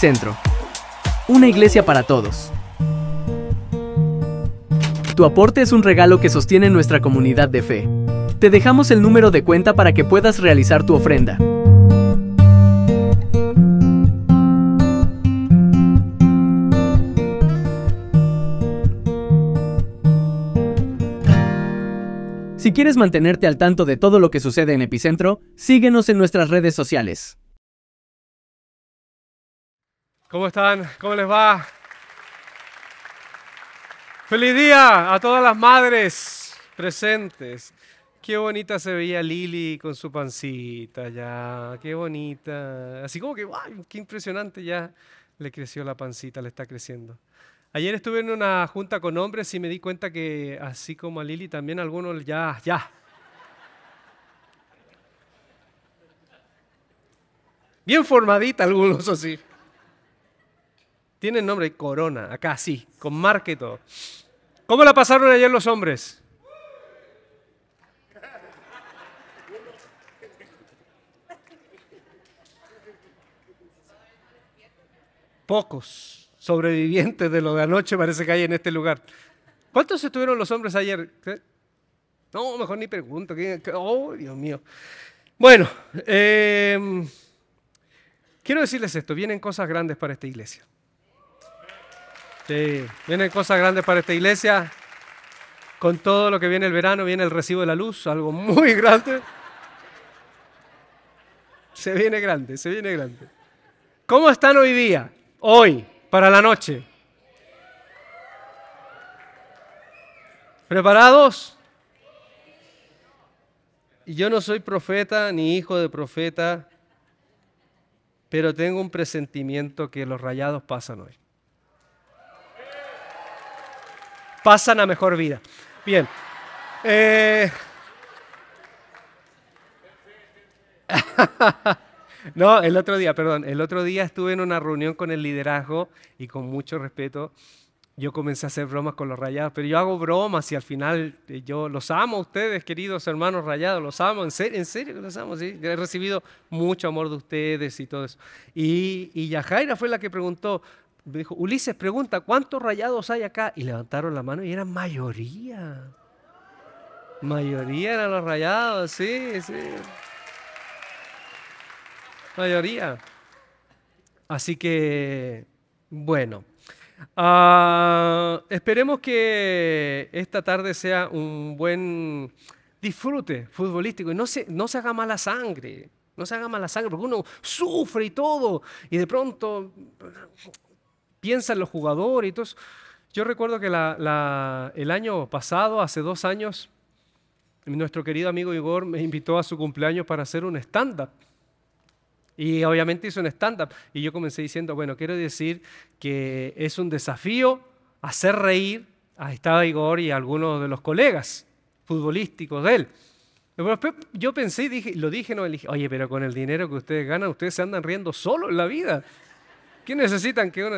Epicentro. Una iglesia para todos. Tu aporte es un regalo que sostiene nuestra comunidad de fe. Te dejamos el número de cuenta para que puedas realizar tu ofrenda. Si quieres mantenerte al tanto de todo lo que sucede en Epicentro, síguenos en nuestras redes sociales. ¿Cómo están? ¿Cómo les va? Feliz día a todas las madres presentes. Qué bonita se veía Lili con su pancita ya, qué bonita. Así como que, ¡ay! qué impresionante ya le creció la pancita, le está creciendo. Ayer estuve en una junta con hombres y me di cuenta que así como a Lili también algunos ya, ya. Bien formadita algunos así. Tiene nombre Corona, acá sí, con marca y todo. ¿Cómo la pasaron ayer los hombres? Pocos sobrevivientes de lo de anoche parece que hay en este lugar. ¿Cuántos estuvieron los hombres ayer? No, mejor ni pregunto. Oh, Dios mío. Bueno, em, quiero decirles esto, vienen cosas grandes para esta iglesia. Sí, vienen cosas grandes para esta iglesia. Con todo lo que viene el verano, viene el recibo de la luz, algo muy grande. Se viene grande, se viene grande. ¿Cómo están hoy día? Hoy, para la noche. ¿Preparados? Y yo no soy profeta ni hijo de profeta, pero tengo un presentimiento que los rayados pasan hoy. pasan a mejor vida. Bien. Eh, no, el otro día, perdón, el otro día estuve en una reunión con el liderazgo y con mucho respeto yo comencé a hacer bromas con los rayados, pero yo hago bromas y al final eh, yo los amo a ustedes, queridos hermanos rayados, los amo, en serio, en serio los amo, sí, he recibido mucho amor de ustedes y todo eso. Y, y Yajaira fue la que preguntó, dijo, Ulises pregunta, ¿cuántos rayados hay acá? Y levantaron la mano y eran mayoría. Mayoría eran los rayados, sí, sí. Mayoría. Así que, bueno. Ah, esperemos que esta tarde sea un buen disfrute futbolístico y no se, no se haga mala sangre. No se haga mala sangre, porque uno sufre y todo, y de pronto en los jugadores y todo Yo recuerdo que el año pasado, hace dos años, nuestro querido amigo Igor me invitó a su cumpleaños para hacer un stand-up. Y obviamente hizo un stand-up. Y yo comencé diciendo, bueno, quiero decir que es un desafío hacer reír a estaba Igor y a algunos de los colegas futbolísticos de él. yo pensé, dije, lo dije, no, le dije, oye, pero con el dinero que ustedes ganan, ustedes se andan riendo solo en la vida. ¿Qué necesitan que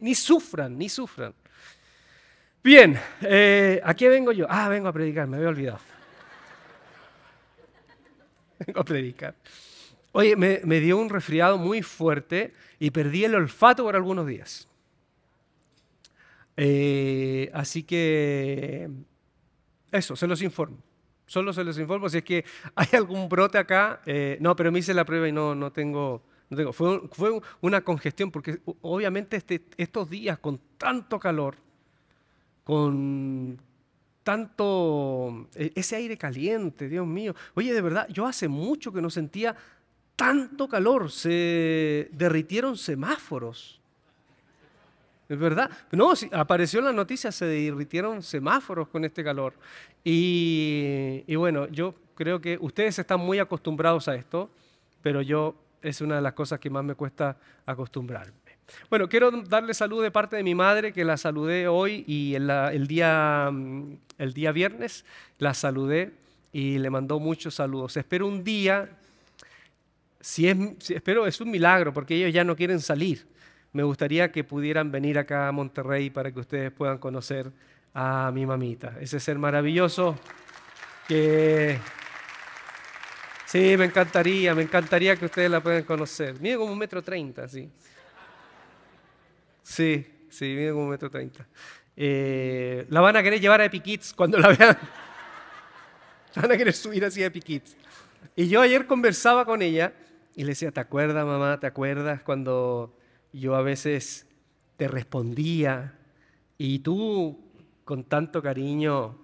ni, sufran, ni sufran. Bien, eh, ¿a qué vengo yo? Ah, vengo a predicar, me había olvidado. vengo a predicar. Oye, me, dio un resfriado muy fuerte y perdí el olfato por algunos días. Eh, así que eso, se los informo. Solo se los informo si es que hay algún brote acá. Eh, no, pero me hice la prueba y no, no tengo fue, fue, una congestión porque obviamente este, estos días con tanto calor, con tanto, e, ese aire caliente, Dios mío. Oye, de verdad, yo hace mucho que no sentía tanto calor, se derritieron semáforos. ¿Es verdad? No, apareció en las noticias, se derritieron semáforos con este calor. Y, y bueno, yo creo que ustedes están muy acostumbrados a esto, pero yo es una de las cosas que más me cuesta acostumbrarme. Bueno, quiero darle salud de parte de mi madre, que la saludé hoy y el, día, mm, el día viernes la saludé y le mandó muchos saludos. Espero un día, si es, espero, es un milagro, porque ellos ya no quieren salir. Me gustaría que pudieran venir acá a Monterrey para que ustedes puedan conocer a mi mamita, ese ser maravilloso que Sí, me encantaría, me encantaría que ustedes la puedan conocer. Mide como un metro treinta, sí. Sí, sí, mide como un metro treinta. Eh, la van a querer llevar a Epic cuando la vean. La van a querer subir así a Epic Y yo ayer conversaba con ella y le decía, ¿te acuerdas, mamá? ¿Te acuerdas cuando yo a veces te respondía y tú con tanto cariño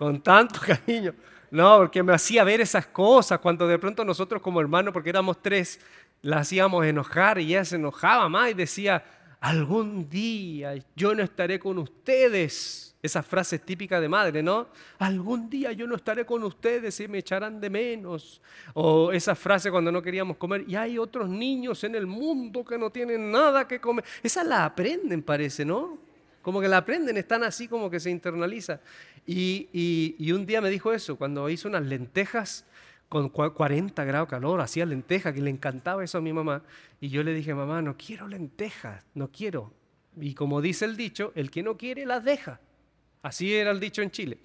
con tanto cariño. No, porque me hacía ver esas cosas cuando de pronto nosotros como hermanos, porque éramos tres, la hacíamos enojar y ella se enojaba más y decía, algún día yo no estaré con ustedes. Esa frase típica de madre, ¿no? Algún día yo no estaré con ustedes y me echarán de menos. O esa frase cuando no queríamos comer, y hay otros niños en el mundo que no tienen nada que comer. Esa la aprenden, parece, ¿no? como que la aprenden, están así como que se internaliza. Y, y, un día me dijo eso, cuando hizo unas lentejas con 40 grados de calor, hacía lentejas, que le encantaba eso a mi mamá. Y yo le dije, mamá, no quiero lentejas, no quiero. Y como dice el dicho, el que no quiere las deja. Así era el dicho en Chile.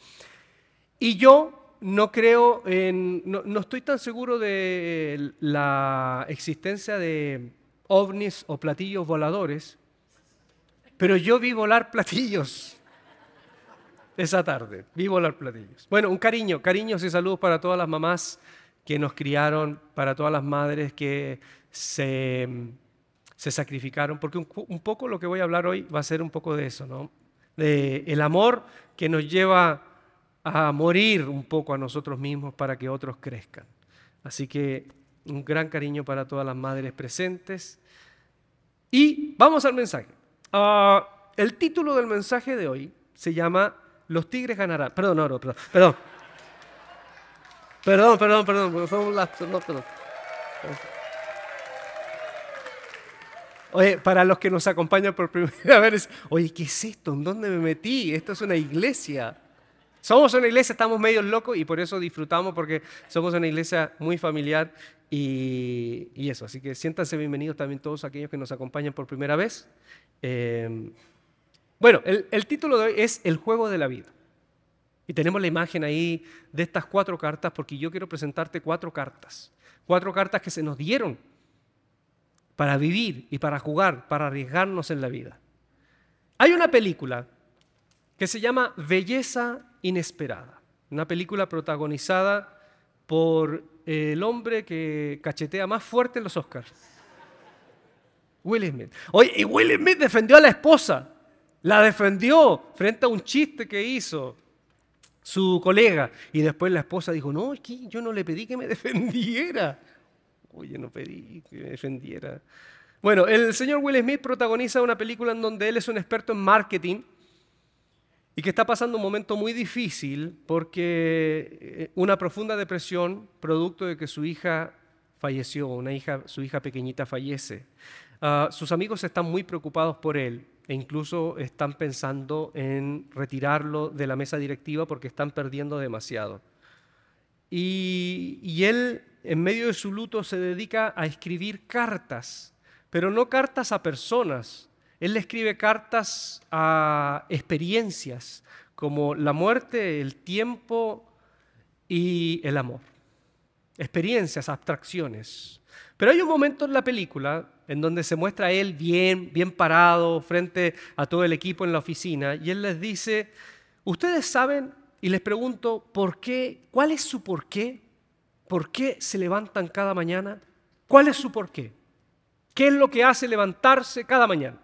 Y yo no creo en, no, no, estoy tan seguro de la existencia de ovnis o platillos voladores, pero yo vi volar platillos esa tarde, vi volar platillos. Bueno, un cariño, cariños y saludos para todas las mamás que nos criaron, para todas las madres que se, sacrificaron, porque un, poco lo que voy a hablar hoy va a ser un poco de eso, ¿no? De el amor que nos lleva a morir un poco a nosotros mismos para que otros crezcan. Así que un gran cariño para todas las madres presentes. Y vamos al mensaje. Ah, el título del mensaje de hoy se llama Los tigres ganarán. Perdón, no, perdón. Perdón, perdón, perdón, perdón, perdón. Oye, para los que nos acompañan por primera vez, oye, ¿qué es esto? ¿En dónde me metí? Esto es una iglesia. Somos una iglesia, estamos medio locos y por eso disfrutamos porque somos una iglesia muy familiar y, eso, así que siéntanse bienvenidos también todos aquellos que nos acompañan por primera vez. Em, bueno, el, título de hoy es El juego de la vida. Y tenemos la imagen ahí de estas cuatro cartas porque yo quiero presentarte cuatro cartas. Cuatro cartas que se nos dieron para vivir y para jugar, para arriesgarnos en la vida. Hay una película que se llama Belleza Inesperada, una película protagonizada por el hombre que cachetea más fuerte en los Oscars. Will Smith. Oye, y Will Smith defendió a la esposa. La defendió frente a un chiste que hizo su colega. Y después la esposa dijo, no, yo no le pedí que me defendiera. Oye, no pedí que me defendiera. Bueno, el señor Will Smith protagoniza una película en donde él es un experto en marketing y que está pasando un momento muy difícil porque eh, una profunda depresión producto de que su hija falleció, una hija, su hija pequeñita fallece. Ah, sus amigos están muy preocupados por él e incluso están pensando en retirarlo de la mesa directiva porque están perdiendo demasiado. y él, en medio de su luto, se dedica a escribir cartas, pero no cartas a personas, él le escribe cartas a experiencias como la muerte, el tiempo y el amor. Experiencias, abstracciones. Pero hay un momento en la película en donde se muestra él bien, bien parado frente a todo el equipo en la oficina y él les dice, ustedes saben, y les pregunto, ¿por qué? ¿Cuál es su por qué? ¿Por qué se levantan cada mañana? ¿Cuál es su por qué? ¿Qué es lo que hace levantarse cada mañana?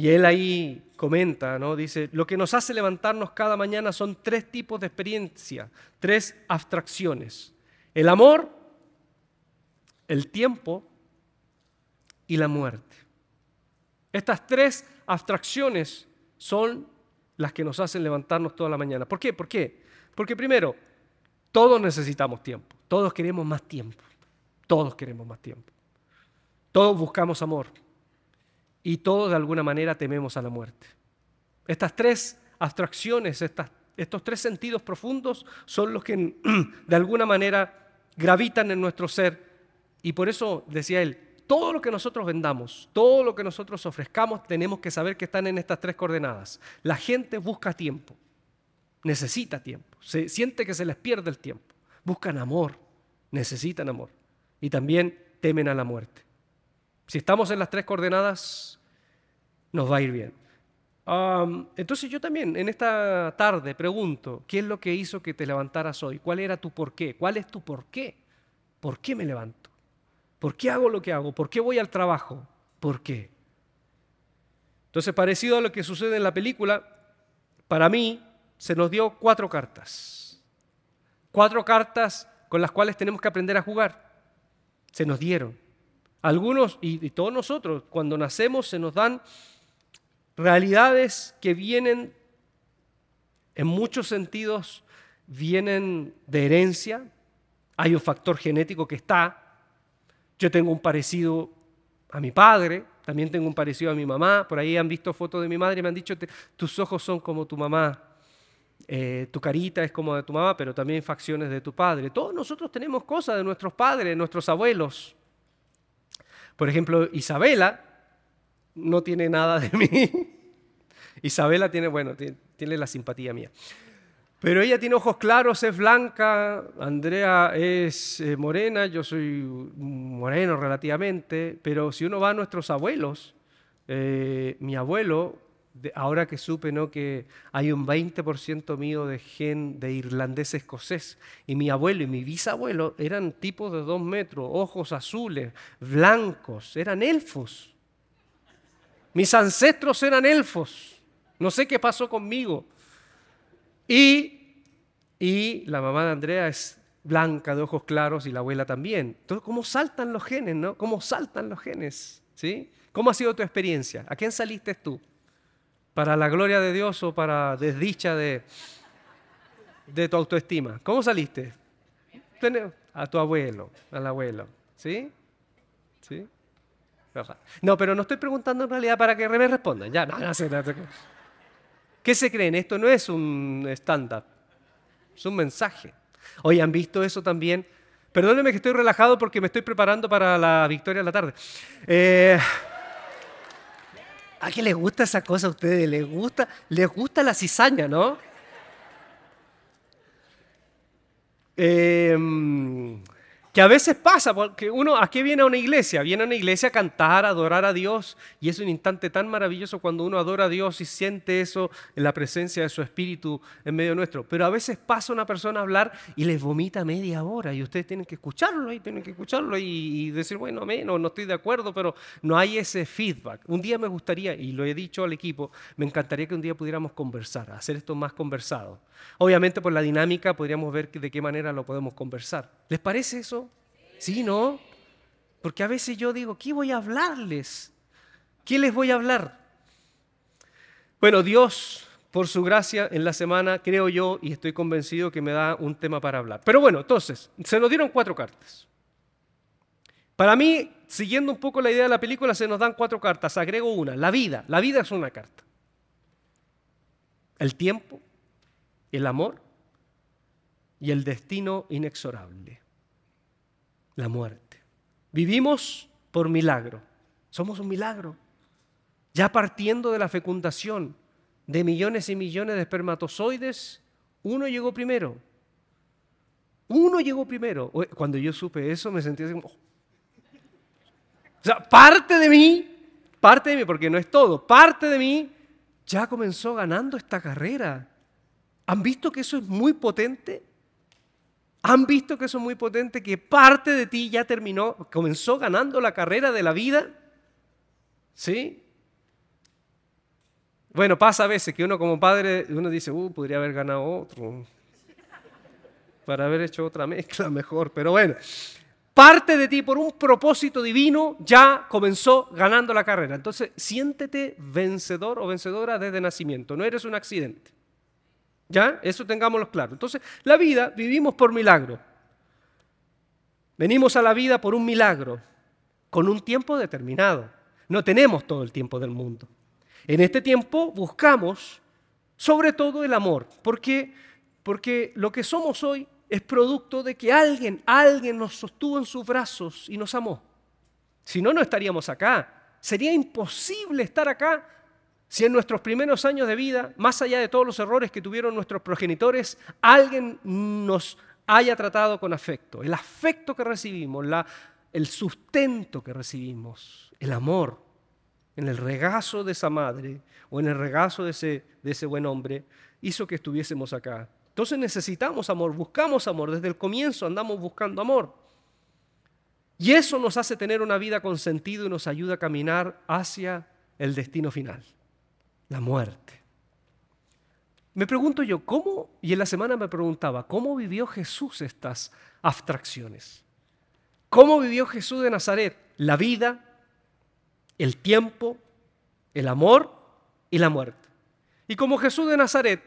Y él ahí comenta, ¿no? Dice, lo que nos hace levantarnos cada mañana son tres tipos de experiencia, tres abstracciones. El amor, el tiempo y la muerte. Estas tres abstracciones son las que nos hacen levantarnos toda la mañana. ¿Por qué? ¿Por qué? Porque primero, todos necesitamos tiempo, todos queremos más tiempo, todos queremos más tiempo, todos buscamos amor, y todos de alguna manera tememos a la muerte. Estas tres abstracciones, estos tres sentidos profundos son los que de alguna manera gravitan en nuestro ser y por eso decía él, todo lo que nosotros vendamos, todo lo que nosotros ofrezcamos, tenemos que saber que están en estas tres coordenadas. La gente busca tiempo, necesita tiempo, se siente que se les pierde el tiempo, buscan amor, necesitan amor y también temen a la muerte. Si estamos en las tres coordenadas, nos va a ir bien. entonces yo también en esta tarde pregunto, ¿qué es lo que hizo que te levantaras hoy? ¿Cuál era tu por qué? ¿Cuál es tu por qué? ¿Por qué me levanto? ¿Por qué hago lo que hago? ¿Por qué voy al trabajo? ¿Por qué? Entonces, parecido a lo que sucede en la película, para mí se nos dio cuatro cartas. Cuatro cartas con las cuales tenemos que aprender a jugar. Se nos dieron. Algunos, y, todos nosotros, cuando nacemos se nos dan realidades que vienen, en muchos sentidos, vienen de herencia, hay un factor genético que está, yo tengo un parecido a mi padre, también tengo un parecido a mi mamá, por ahí han visto fotos de mi madre y me han dicho, tus ojos son como tu mamá, eh, tu carita es como de tu mamá, pero también facciones de tu padre. Todos nosotros tenemos cosas de nuestros padres, de nuestros abuelos. Por ejemplo, Isabela no tiene nada de mí. Isabela tiene, bueno, tiene, la simpatía mía. Pero ella tiene ojos claros, es blanca, Andrea es eh, morena, yo soy moreno relativamente, pero si uno va a nuestros abuelos, eh, mi abuelo ahora que supe ¿no? que hay un 20% mío de gen de irlandés escocés, y mi abuelo y mi bisabuelo eran tipos de dos metros, ojos azules, blancos, eran elfos. Mis ancestros eran elfos. No sé qué pasó conmigo. Y, y la mamá de Andrea es blanca, de ojos claros, y la abuela también. Entonces, ¿cómo saltan los genes, no? ¿Cómo saltan los genes? ¿Sí? ¿Cómo ha sido tu experiencia? ¿A quién saliste tú? para la gloria de Dios o para desdicha de, de tu autoestima. ¿Cómo saliste? A tu abuelo, al abuelo. ¿Sí? ¿Sí? No, pero no estoy preguntando en realidad para que me respondan. Ya, no, no, ¿Qué se creen? Esto no es un stand-up, es un mensaje. Hoy han visto eso también. Perdónenme que estoy relajado porque me estoy preparando para la victoria de la tarde. Eh, ¿A qué les gusta esa cosa a ustedes? ¿Les gusta, les gusta la cizaña, no? Eh, que a veces pasa, porque uno, ¿a qué viene a una iglesia? Viene a una iglesia a cantar, a adorar a Dios, y es un instante tan maravilloso cuando uno adora a Dios y siente eso en la presencia de su Espíritu en medio nuestro. Pero a veces pasa una persona a hablar y les vomita media hora, y ustedes tienen que escucharlo, y tienen que escucharlo, y, decir, bueno, menos, no estoy de acuerdo, pero no hay ese feedback. Un día me gustaría, y lo he dicho al equipo, me encantaría que un día pudiéramos conversar, hacer esto más conversado. Obviamente por la dinámica podríamos ver de qué manera lo podemos conversar. ¿Les parece eso? Sí, ¿no? Porque a veces yo digo, ¿qué voy a hablarles? ¿Qué les voy a hablar? Bueno, Dios, por su gracia, en la semana, creo yo, y estoy convencido que me da un tema para hablar. Pero bueno, entonces, se nos dieron cuatro cartas. Para mí, siguiendo un poco la idea de la película, se nos dan cuatro cartas. Agrego una, la vida. La vida es una carta. El tiempo, el amor y el destino inexorable la muerte. Vivimos por milagro. Somos un milagro. Ya partiendo de la fecundación de millones y millones de espermatozoides, uno llegó primero. Uno llegó primero. Cuando yo supe eso me sentí así como... Oh". O sea, parte de mí, parte de mí, porque no es todo, parte de mí ya comenzó ganando esta carrera. ¿Han visto que eso es muy potente? han visto que eso es muy potente, que parte de ti ya terminó, comenzó ganando la carrera de la vida. ¿Sí? Bueno, pasa a veces que uno como padre, uno dice, uh, podría haber ganado otro, para haber hecho otra mezcla mejor, pero bueno, parte de ti por un propósito divino ya comenzó ganando la carrera. Entonces, siéntete vencedor o vencedora desde nacimiento, no eres un accidente. ¿Ya? Eso tengámoslo claro. Entonces, la vida vivimos por milagro. Venimos a la vida por un milagro, con un tiempo determinado. No tenemos todo el tiempo del mundo. En este tiempo buscamos sobre todo el amor, porque, porque lo que somos hoy es producto de que alguien, alguien nos sostuvo en sus brazos y nos amó. Si no, no estaríamos acá. Sería imposible estar acá si en nuestros primeros años de vida, más allá de todos los errores que tuvieron nuestros progenitores, alguien nos haya tratado con afecto, el afecto que recibimos, el sustento que recibimos, el amor, en el regazo de esa madre o en el regazo de de ese buen hombre, hizo que estuviésemos acá. Entonces necesitamos amor, buscamos amor, desde el comienzo andamos buscando amor. Y eso nos hace tener una vida con sentido y nos ayuda a caminar hacia el destino final la muerte. Me pregunto yo, ¿cómo? Y en la semana me preguntaba, ¿cómo vivió Jesús estas abstracciones? ¿Cómo vivió Jesús de Nazaret? La vida, el tiempo, el amor y la muerte. Y como Jesús de Nazaret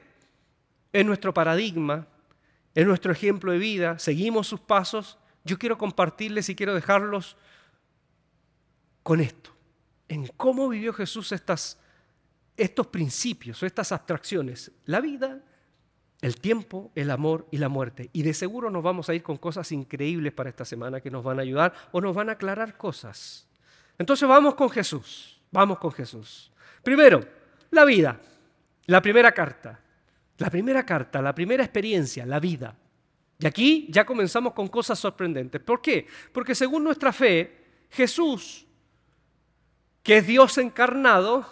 es nuestro paradigma, es nuestro ejemplo de vida, seguimos sus pasos, yo quiero compartirles y quiero dejarlos con esto, en cómo vivió Jesús estas estos principios o estas abstracciones, la vida, el tiempo, el amor y la muerte. Y de seguro nos vamos a ir con cosas increíbles para esta semana que nos van a ayudar o nos van a aclarar cosas. Entonces vamos con Jesús, vamos con Jesús. Primero, la vida, la primera carta, la primera carta, la primera experiencia, la vida. Y aquí ya comenzamos con cosas sorprendentes. ¿Por qué? Porque según nuestra fe, Jesús, que es Dios encarnado,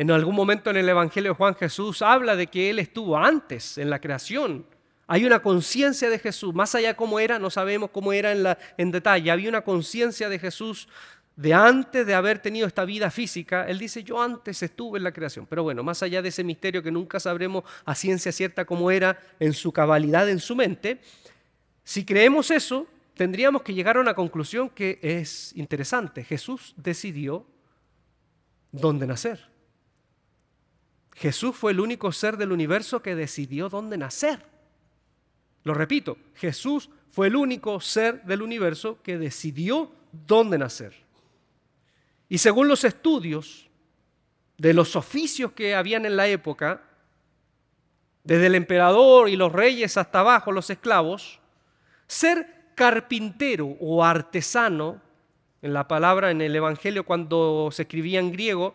en algún momento en el Evangelio de Juan Jesús habla de que Él estuvo antes en la creación. Hay una conciencia de Jesús, más allá de cómo era, no sabemos cómo era en, en detalle, había una conciencia de Jesús de antes de haber tenido esta vida física, él dice, yo antes estuve en la creación. Pero bueno, más allá de ese misterio que nunca sabremos a ciencia cierta cómo era en su cabalidad, en su mente, si creemos eso, tendríamos que llegar a una conclusión que es interesante. Jesús decidió dónde nacer. Jesús fue el único ser del universo que decidió dónde nacer. Lo repito, Jesús fue el único ser del universo que decidió dónde nacer. Y según los estudios de los oficios que habían en la época, desde el emperador y los reyes hasta abajo, los esclavos, ser carpintero o artesano, en la palabra en el Evangelio cuando se escribía en griego,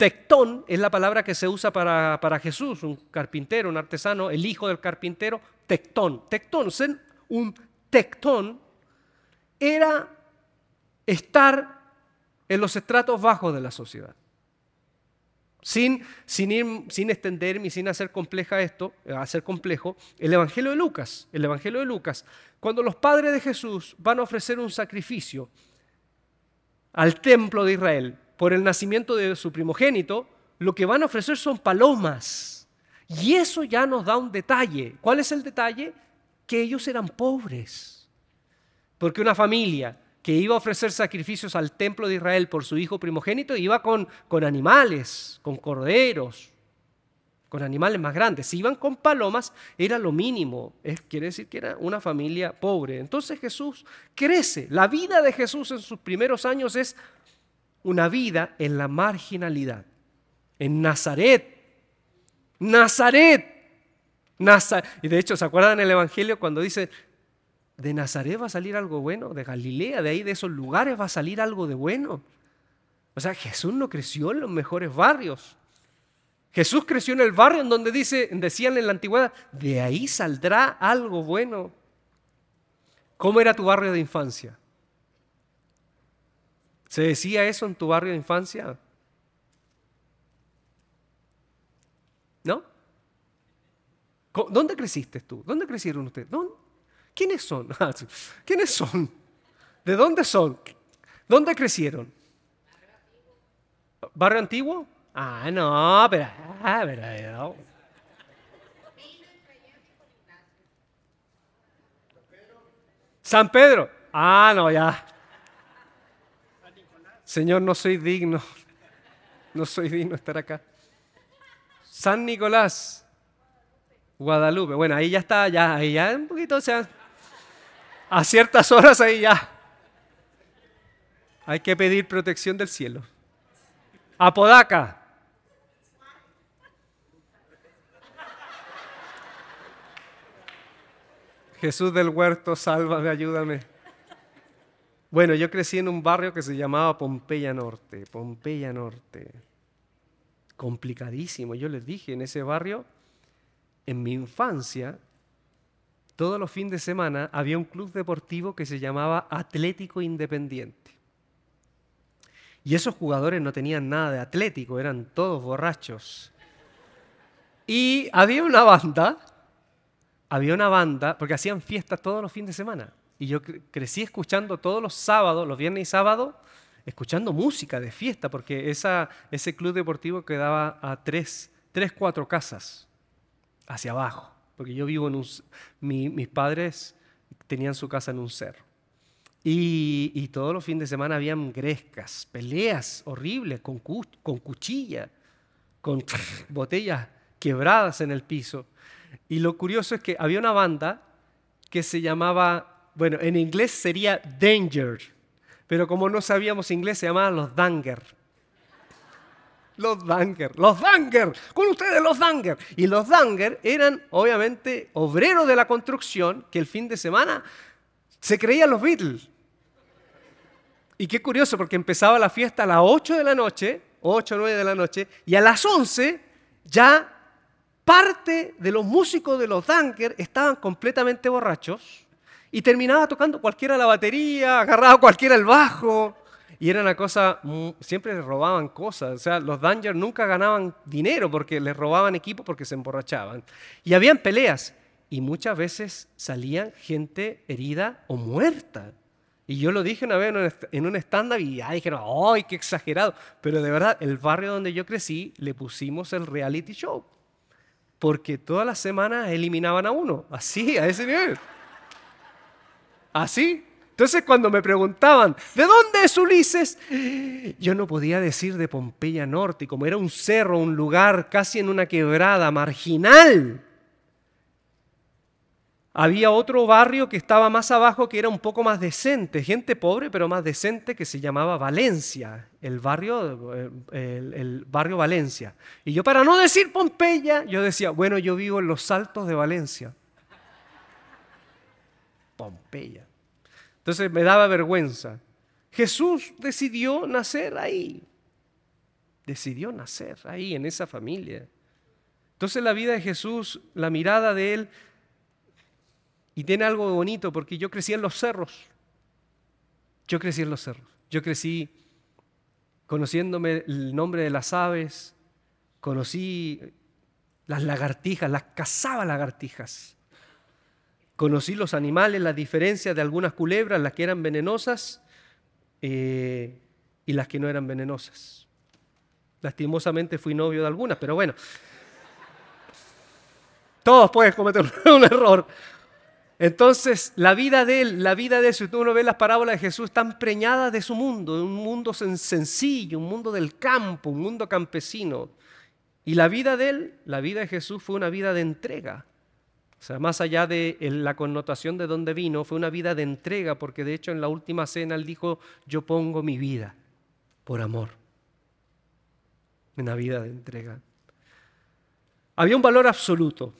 Tectón es la palabra que se usa para, para, Jesús, un carpintero, un artesano, el hijo del carpintero, tectón. Tectón, un tectón era estar en los estratos bajos de la sociedad. Sin, sin, sin extenderme y sin hacer compleja esto, eh, hacer complejo, el Evangelio de Lucas, el Evangelio de Lucas, cuando los padres de Jesús van a ofrecer un sacrificio al templo de Israel, por el nacimiento de su primogénito, lo que van a ofrecer son palomas. Y eso ya nos da un detalle. ¿Cuál es el detalle? Que ellos eran pobres. Porque una familia que iba a ofrecer sacrificios al templo de Israel por su hijo primogénito iba con, con animales, con corderos, con animales más grandes. Si iban con palomas, era lo mínimo. Es, quiere decir que era una familia pobre. Entonces Jesús crece. La vida de Jesús en sus primeros años es una vida en la marginalidad. En Nazaret. Nazaret. Y de hecho, ¿se acuerdan el Evangelio cuando dice, de Nazaret va a salir algo bueno, de Galilea, de ahí, de esos lugares va a salir algo de bueno? O sea, Jesús no creció en los mejores barrios. Jesús creció en el barrio en donde dice, decían en la antigüedad, de ahí saldrá algo bueno. ¿Cómo era tu barrio de infancia? ¿Se decía eso en tu barrio de infancia? ¿No? ¿Dónde creciste tú? ¿Dónde crecieron ustedes? ¿Quiénes son? Ah, ¿Quiénes son? ¿De dónde son? ¿Dónde crecieron? ¿Barrio antiguo? Ah, no, pero... Ah, pero eh, San Pedro. Ah, no, ya. Señor, no soy digno, no soy digno de estar acá. San Nicolás, Guadalupe. Bueno, ahí ya está, ya, ahí ya un poquito, o sea, a ciertas horas ahí ya. Hay que pedir protección del cielo. Apodaca. Jesús del huerto, sálvame, ayúdame. Bueno, yo crecí en un barrio que se llamaba Pompeya Norte, Pompeya Norte. Complicadísimo, yo les dije, en ese barrio, en mi infancia, todos los fines de semana había un club deportivo que se llamaba Atlético Independiente. Y esos jugadores no tenían nada de atlético, eran todos borrachos. Y había una banda, había una banda, porque hacían fiestas todos los fines de semana. Y yo crecí escuchando todos los sábados, los viernes y sábados, escuchando música de fiesta, porque ese club deportivo quedaba a tres, tres, cuatro casas hacia abajo, porque yo vivo en un... mis padres tenían su casa en un cerro. Y, todos los fines de semana habían grescas, peleas horribles con, cuchillas, con cuchilla, con botellas quebradas en el piso. Y lo curioso es que había una banda que se llamaba bueno, en inglés sería danger, pero como no sabíamos inglés se llamaban los danger. Los danger, los danger, con ustedes los danger. Y los danger eran obviamente obreros de la construcción que el fin de semana se creían los Beatles. Y qué curioso, porque empezaba la fiesta a las 8 de la noche, 8 o 9 de la noche, y a las 11 ya parte de los músicos de los danger estaban completamente borrachos y terminaba tocando cualquiera la batería, agarraba cualquiera el bajo. Y era una cosa, siempre les robaban cosas. O sea, los Danger nunca ganaban dinero porque les robaban equipo porque se emborrachaban. Y habían peleas. Y muchas veces salían gente herida o muerta. Y yo lo dije una vez en un stand-up y ya dijeron, ¡ay, qué exagerado! Pero de verdad, el barrio donde yo crecí le pusimos el reality show. Porque todas las semanas eliminaban a uno, así, a ese nivel. Así. ¿Ah, Entonces cuando me preguntaban, ¿de dónde es Ulises? Yo no podía decir de Pompeya Norte, como era un cerro, un lugar casi en una quebrada marginal. Había otro barrio que estaba más abajo que era un poco más decente, gente pobre pero más decente que se llamaba Valencia, el barrio, el, barrio Valencia. Y yo para no decir Pompeya, yo decía, bueno, yo vivo en los saltos de Valencia. Pompeya. Entonces me daba vergüenza. Jesús decidió nacer ahí. Decidió nacer ahí, en esa familia. Entonces la vida de Jesús, la mirada de Él, y tiene algo bonito porque yo crecí en los cerros. Yo crecí en los cerros. Yo crecí conociéndome el nombre de las aves, conocí las lagartijas, las cazaba lagartijas. Conocí los animales, las diferencias de algunas culebras, las que eran venenosas eh, y las que no eran venenosas. Lastimosamente fui novio de algunas, pero bueno. Todos pueden cometer un error. Entonces, la vida de él, la vida de él, si uno ve las parábolas de Jesús, están preñadas de su mundo, un mundo sencillo, un mundo del campo, un mundo campesino. Y la vida de él, la vida de Jesús fue una vida de entrega, o sea, más allá de la connotación de dónde vino, fue una vida de entrega, porque de hecho en la última cena él dijo, yo pongo mi vida por amor. Una vida de entrega. Había un valor absoluto.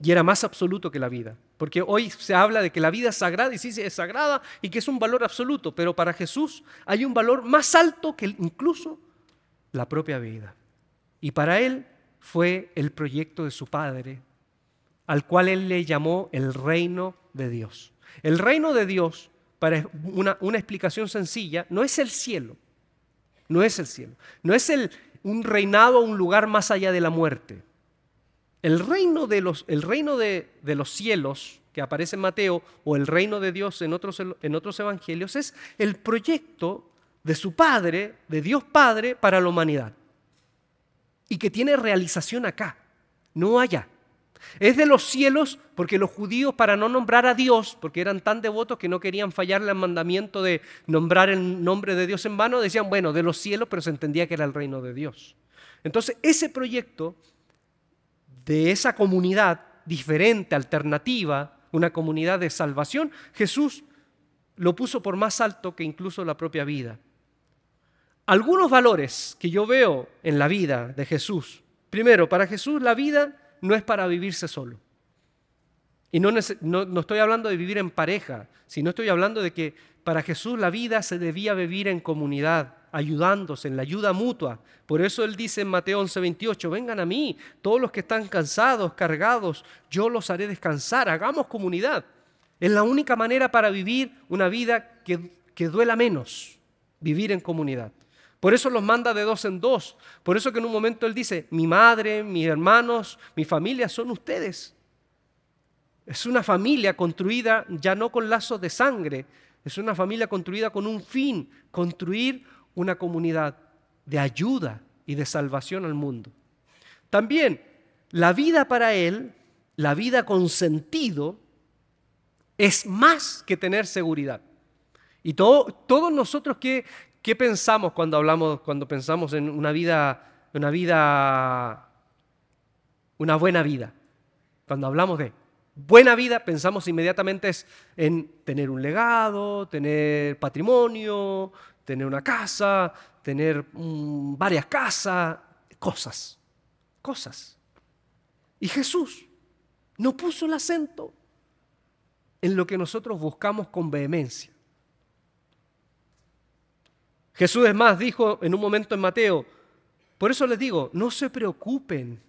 Y era más absoluto que la vida. Porque hoy se habla de que la vida es sagrada y sí es sagrada y que es un valor absoluto. Pero para Jesús hay un valor más alto que incluso la propia vida. Y para Él fue el proyecto de su padre, al cual él le llamó el reino de Dios. El reino de Dios, para una, explicación sencilla, no es el cielo, no es el cielo, no es el, un reinado, un lugar más allá de la muerte. El reino de los, el reino de los cielos que aparece en Mateo o el reino de Dios en otros, en otros evangelios es el proyecto de su Padre, de Dios Padre, para la humanidad y que tiene realización acá, no allá. Es de los cielos porque los judíos para no nombrar a Dios, porque eran tan devotos que no querían fallarle el mandamiento de nombrar el nombre de Dios en vano, decían, bueno, de los cielos, pero se entendía que era el reino de Dios. Entonces, ese proyecto de esa comunidad diferente, alternativa, una comunidad de salvación, Jesús lo puso por más alto que incluso la propia vida algunos valores que yo veo en la vida de Jesús. Primero, para Jesús la vida no es para vivirse solo. Y no, estoy hablando de vivir en pareja, sino estoy hablando de que para Jesús la vida se debía vivir en comunidad, ayudándose, en la ayuda mutua. Por eso él dice en Mateo 28, vengan a mí, todos los que están cansados, cargados, yo los haré descansar, hagamos comunidad. Es la única manera para vivir una vida que duela menos, vivir en comunidad. Por eso los manda de dos en dos. Por eso que en un momento Él dice, mi madre, mis hermanos, mi familia son ustedes. Es una familia construida ya no con lazos de sangre, es una familia construida con un fin, construir una comunidad de ayuda y de salvación al mundo. También la vida para Él, la vida con sentido, es más que tener seguridad. Y todo, todos nosotros que, ¿Qué pensamos cuando hablamos, cuando pensamos en una vida, una vida, una buena vida? Cuando hablamos de buena vida, pensamos inmediatamente en tener un legado, tener patrimonio, tener una casa, tener mm, varias casas, cosas, cosas. Y Jesús no puso el acento en lo que nosotros buscamos con vehemencia. Jesús es más, dijo en un momento en Mateo, por eso les digo, no se preocupen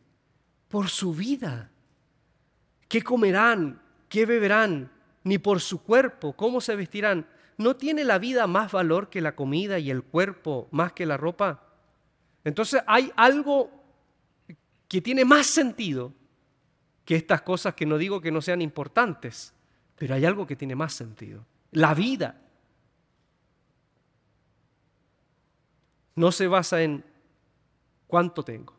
por su vida, qué comerán, qué beberán, ni por su cuerpo, cómo se vestirán. ¿No tiene la vida más valor que la comida y el cuerpo más que la ropa? Entonces hay algo que tiene más sentido que estas cosas que no digo que no sean importantes, pero hay algo que tiene más sentido. La vida no se basa en cuánto tengo.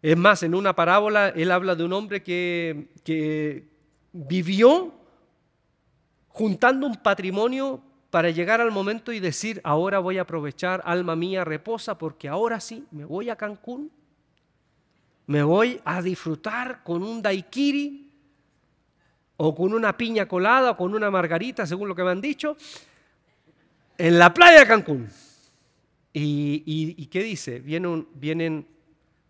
Es más, en una parábola él habla de un hombre que, vivió juntando un patrimonio para llegar al momento y decir, ahora voy a aprovechar, alma mía, reposa, porque ahora sí, me voy a Cancún, me voy a disfrutar con un daiquiri o con una piña colada o con una margarita, según lo que me han dicho, en la playa de Cancún. ¿Y, qué dice? Viene un, vienen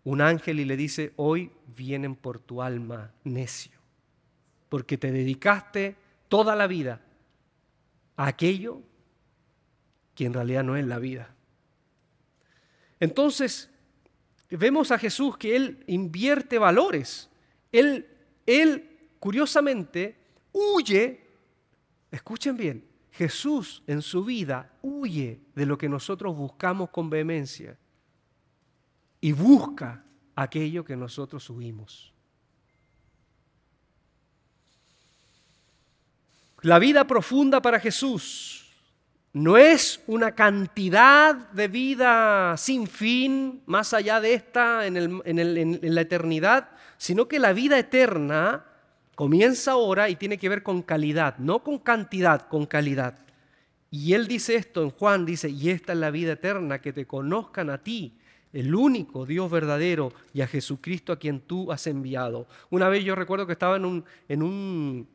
un ángel y le dice, hoy vienen por tu alma, necio, porque te dedicaste toda la vida a aquello que en realidad no es la vida. Entonces, vemos a Jesús que Él invierte valores. Él, él curiosamente, huye, escuchen bien, Jesús en su vida huye de lo que nosotros buscamos con vehemencia y busca aquello que nosotros huimos. La vida profunda para Jesús no es una cantidad de vida sin fin, más allá de esta, en, en la eternidad, sino que la vida eterna comienza ahora y tiene que ver con calidad, no con cantidad, con calidad. Y él dice esto en Juan, dice, y esta es la vida eterna, que te conozcan a ti, el único Dios verdadero, y a Jesucristo a quien tú has enviado. Una vez yo recuerdo que estaba en, un, en, un,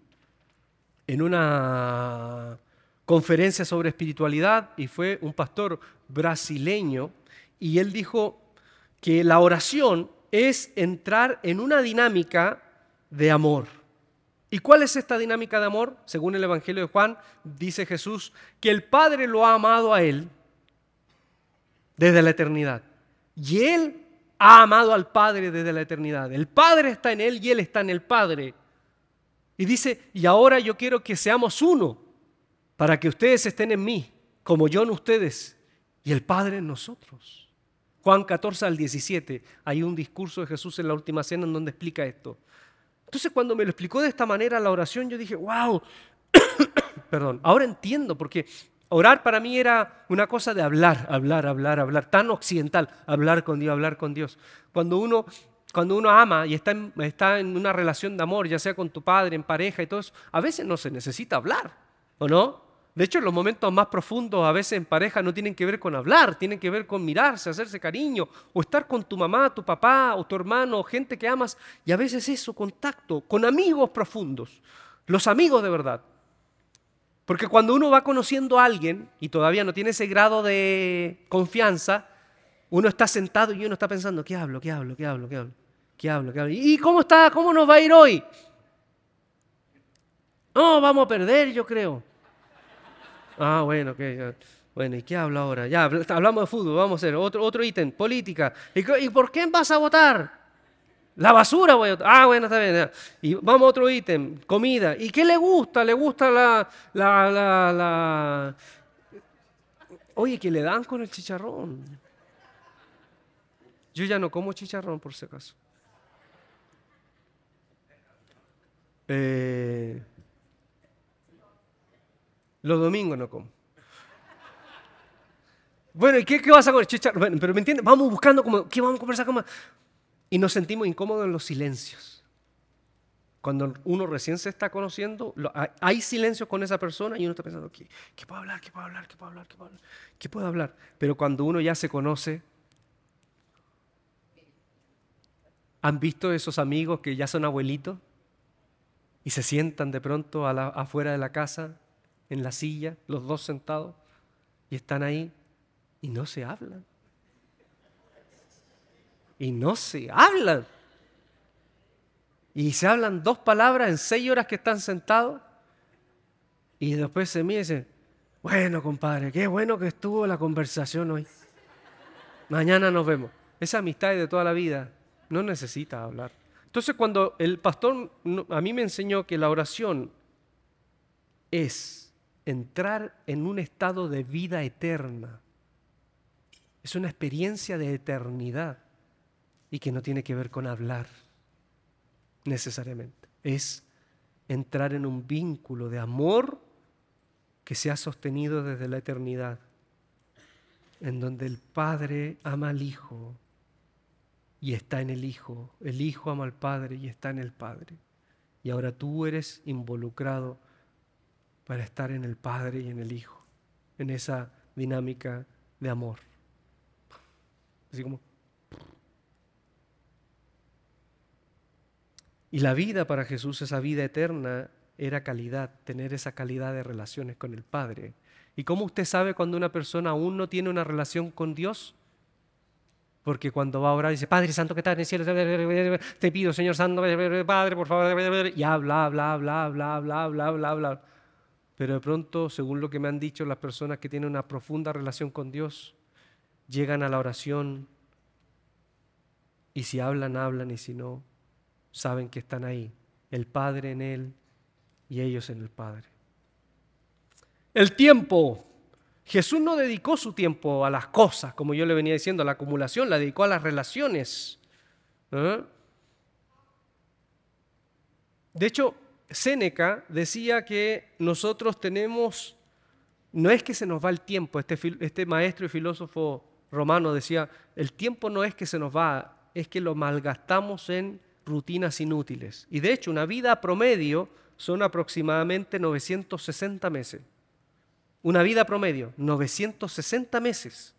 en una conferencia sobre espiritualidad y fue un pastor brasileño y él dijo que la oración es entrar en una dinámica de amor. ¿Y cuál es esta dinámica de amor? Según el Evangelio de Juan, dice Jesús que el Padre lo ha amado a Él desde la eternidad. Y Él ha amado al Padre desde la eternidad. El Padre está en Él y Él está en el Padre. Y dice, y ahora yo quiero que seamos uno para que ustedes estén en mí, como yo en ustedes y el Padre en nosotros. Juan 14 al 17, hay un discurso de Jesús en la última cena en donde explica esto. Entonces cuando me lo explicó de esta manera la oración, yo dije, wow, perdón, ahora entiendo, porque orar para mí era una cosa de hablar, hablar, hablar, hablar, tan occidental, hablar con Dios, hablar con Dios. Cuando uno, cuando uno ama y está está en una relación de amor, ya sea con tu padre, en pareja y todo eso, a veces no se necesita hablar, ¿o no? De hecho, los momentos más profundos a veces en pareja no tienen que ver con hablar, tienen que ver con mirarse, hacerse cariño, o estar con tu mamá, tu papá, o tu hermano, o gente que amas, y a veces eso, contacto, con amigos profundos, los amigos de verdad. Porque cuando uno va conociendo a alguien y todavía no tiene ese grado de confianza, uno está sentado y uno está pensando, ¿qué hablo? ¿Qué hablo? ¿Qué hablo? ¿Qué hablo? ¿Qué hablo? ¿Qué hablo? ¿Y cómo está? ¿Cómo nos va a ir hoy? No, vamos a perder, yo creo. Ah, bueno, ok. Bueno, ¿y qué habla ahora? Ya, hablamos de fútbol, vamos a hacer otro, otro ítem, política. ¿Y, por qué vas a votar? La basura, voy Ah, bueno, está bien. Y vamos a otro ítem, comida. ¿Y qué le gusta? ¿Le gusta la, la, la... Oye, que le dan con el chicharrón. Yo ya no como chicharrón, por si acaso. Eh... Los domingos no como. Bueno, ¿y qué, qué vas a comer? Bueno, pero ¿me entiendes? Vamos buscando como, ¿qué vamos a conversar más. Y nos sentimos incómodos en los silencios. Cuando uno recién se está conociendo, hay silencios con esa persona y uno está pensando, ¿qué, puedo hablar? ¿Qué puedo hablar? ¿Qué puedo hablar? ¿Qué puedo hablar? Pero cuando uno ya se conoce, ¿han visto esos amigos que ya son abuelitos y se sientan de pronto afuera de la casa en la silla, los dos sentados, y están ahí y no se hablan. Y no se hablan. Y se hablan dos palabras en seis horas que están sentados. Y después se mira y dice, bueno, compadre, qué bueno que estuvo la conversación hoy. Mañana nos vemos. Esa amistad de toda la vida no necesita hablar. Entonces cuando el pastor a mí me enseñó que la oración es entrar en un estado de vida eterna. Es una experiencia de eternidad y que no tiene que ver con hablar necesariamente. Es entrar en un vínculo de amor que se ha sostenido desde la eternidad, en donde el Padre ama al Hijo y está en el Hijo, el Hijo ama al Padre y está en el Padre. Y ahora tú eres involucrado para estar en el Padre y en el Hijo, en esa dinámica de amor. Así como... Y la vida para Jesús, esa vida eterna, era calidad, tener esa calidad de relaciones con el Padre. ¿Y cómo usted sabe cuando una persona aún no tiene una relación con Dios? Porque cuando va a orar dice, Padre Santo que estás en el cielo, te pido Señor Santo, Padre, por favor, y bla bla bla bla bla bla. habla. Pero de pronto, según lo que me han dicho las personas que tienen una profunda relación con Dios, llegan a la oración y si hablan, hablan y si no, saben que están ahí, el Padre en Él y ellos en el Padre. El tiempo. Jesús no dedicó su tiempo a las cosas, como yo le venía diciendo, a la acumulación, la dedicó a las relaciones. ¿eh? De hecho, Séneca decía que nosotros tenemos, no es que se nos va el tiempo, este, este maestro y filósofo romano decía, el tiempo no es que se nos va, es que lo malgastamos en rutinas inútiles. Y de hecho, una vida promedio son aproximadamente 960 meses. Una vida promedio, 960 meses.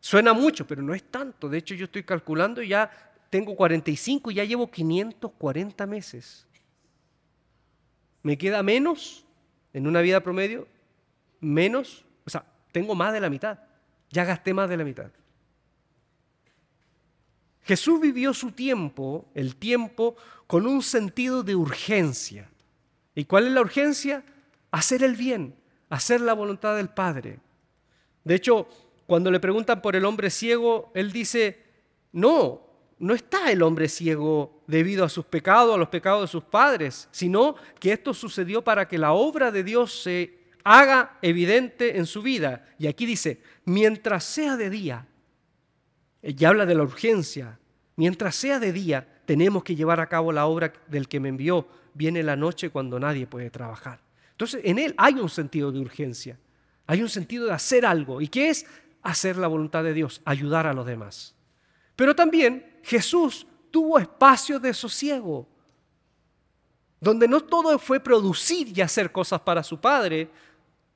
Suena mucho, pero no es tanto. De hecho, yo estoy calculando y ya tengo 45 y ya llevo 540 meses me queda menos en una vida promedio, menos, o sea, tengo más de la mitad, ya gasté más de la mitad. Jesús vivió su tiempo, el tiempo, con un sentido de urgencia. ¿Y cuál es la urgencia? Hacer el bien, hacer la voluntad del Padre. De hecho, cuando le preguntan por el hombre ciego, él dice, no, no está el hombre ciego debido a sus pecados, a los pecados de sus padres, sino que esto sucedió para que la obra de Dios se haga evidente en su vida. Y aquí dice, mientras sea de día, ya habla de la urgencia, mientras sea de día, tenemos que llevar a cabo la obra del que me envió. Viene la noche cuando nadie puede trabajar. Entonces, en él hay un sentido de urgencia, hay un sentido de hacer algo. ¿Y qué es? Hacer la voluntad de Dios, ayudar a los demás. Pero también Jesús tuvo espacio de sosiego, donde no todo fue producir y hacer cosas para su Padre.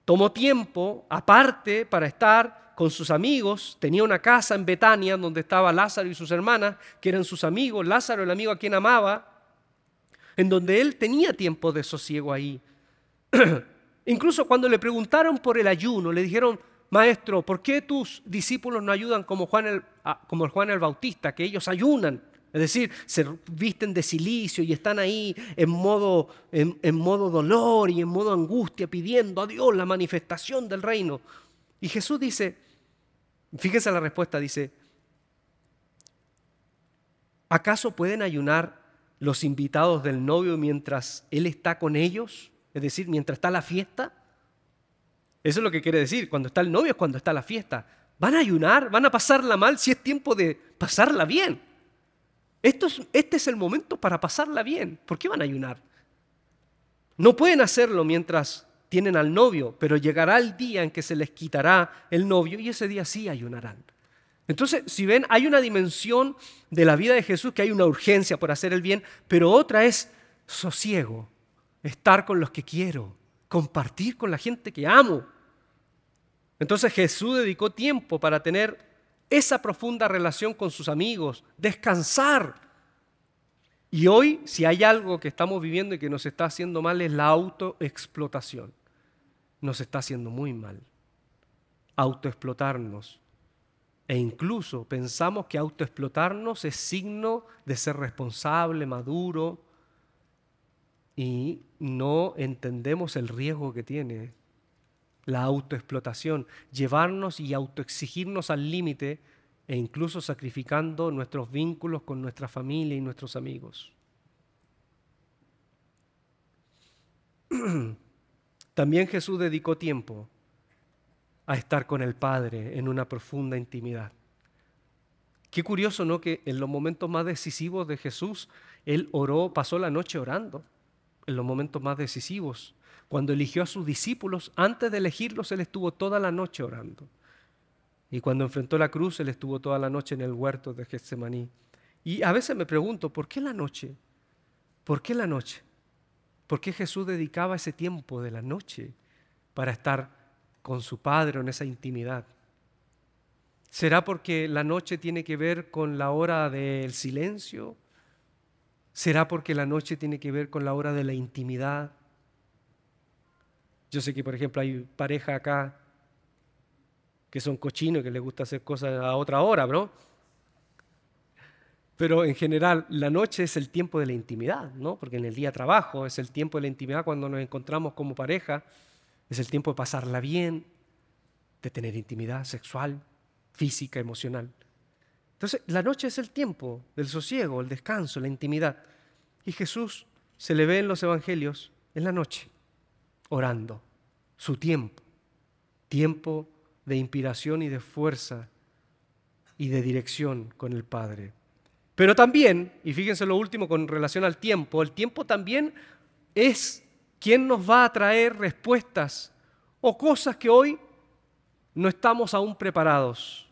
Tomó tiempo aparte para estar con sus amigos. Tenía una casa en Betania donde estaba Lázaro y sus hermanas, que eran sus amigos. Lázaro, el amigo a quien amaba, en donde él tenía tiempo de sosiego ahí. Incluso cuando le preguntaron por el ayuno, le dijeron, Maestro, ¿por qué tus discípulos no ayudan como Juan ah, el, Juan el Bautista, que ellos ayunan? Es decir, se visten de silicio y están ahí en modo, en, en modo dolor y en modo angustia, pidiendo a Dios la manifestación del reino. Y Jesús dice, fíjense la respuesta, dice, ¿acaso pueden ayunar los invitados del novio mientras él está con ellos? Es decir, mientras está la fiesta. Eso es lo que quiere decir. Cuando está el novio es cuando está la fiesta. Van a ayunar, van a pasarla mal si es tiempo de pasarla bien. Esto este es el momento para pasarla bien. ¿Por qué van a ayunar? No pueden hacerlo mientras tienen al novio, pero llegará el día en que se les quitará el novio y ese día sí ayunarán. Entonces, si ven, hay una dimensión de la vida de Jesús que hay una urgencia por hacer el bien, pero otra es sosiego, estar con los que quiero, compartir con la gente que amo. Entonces Jesús dedicó tiempo para tener esa profunda relación con sus amigos, descansar. Y hoy, si hay algo que estamos viviendo y que nos está haciendo mal, es la autoexplotación. Nos está haciendo muy mal. Autoexplotarnos. E incluso pensamos que autoexplotarnos es signo de ser responsable, maduro, y no entendemos el riesgo que tiene la autoexplotación, llevarnos y autoexigirnos al límite e incluso sacrificando nuestros vínculos con nuestra familia y nuestros amigos. También Jesús dedicó tiempo a estar con el Padre en una profunda intimidad. Qué curioso, ¿no? Que en los momentos más decisivos de Jesús, Él oró, pasó la noche orando en los momentos más decisivos. Cuando eligió a sus discípulos, antes de elegirlos, Él estuvo toda la noche orando. Y cuando enfrentó la cruz, Él estuvo toda la noche en el huerto de Getsemaní. Y a veces me pregunto, ¿por qué la noche? ¿Por qué la noche? ¿Por qué Jesús dedicaba ese tiempo de la noche para estar con su Padre en esa intimidad? ¿Será porque la noche tiene que ver con la hora del silencio? ¿Será porque la noche tiene que ver con la hora de la intimidad? Yo sé que, por ejemplo, hay pareja acá que son cochinos, que les gusta hacer cosas a otra hora, bro. Pero en general, la noche es el tiempo de la intimidad, ¿no? Porque en el día trabajo es el tiempo de la intimidad cuando nos encontramos como pareja, es el tiempo de pasarla bien, de tener intimidad sexual, física, emocional. Entonces, la noche es el tiempo del sosiego, el descanso, la intimidad. Y Jesús se le ve en los evangelios en la noche, orando, su tiempo, tiempo de inspiración y de fuerza y de dirección con el Padre. Pero también, y fíjense lo último con relación al tiempo, el tiempo también es quien nos va a traer respuestas o cosas que hoy no estamos aún preparados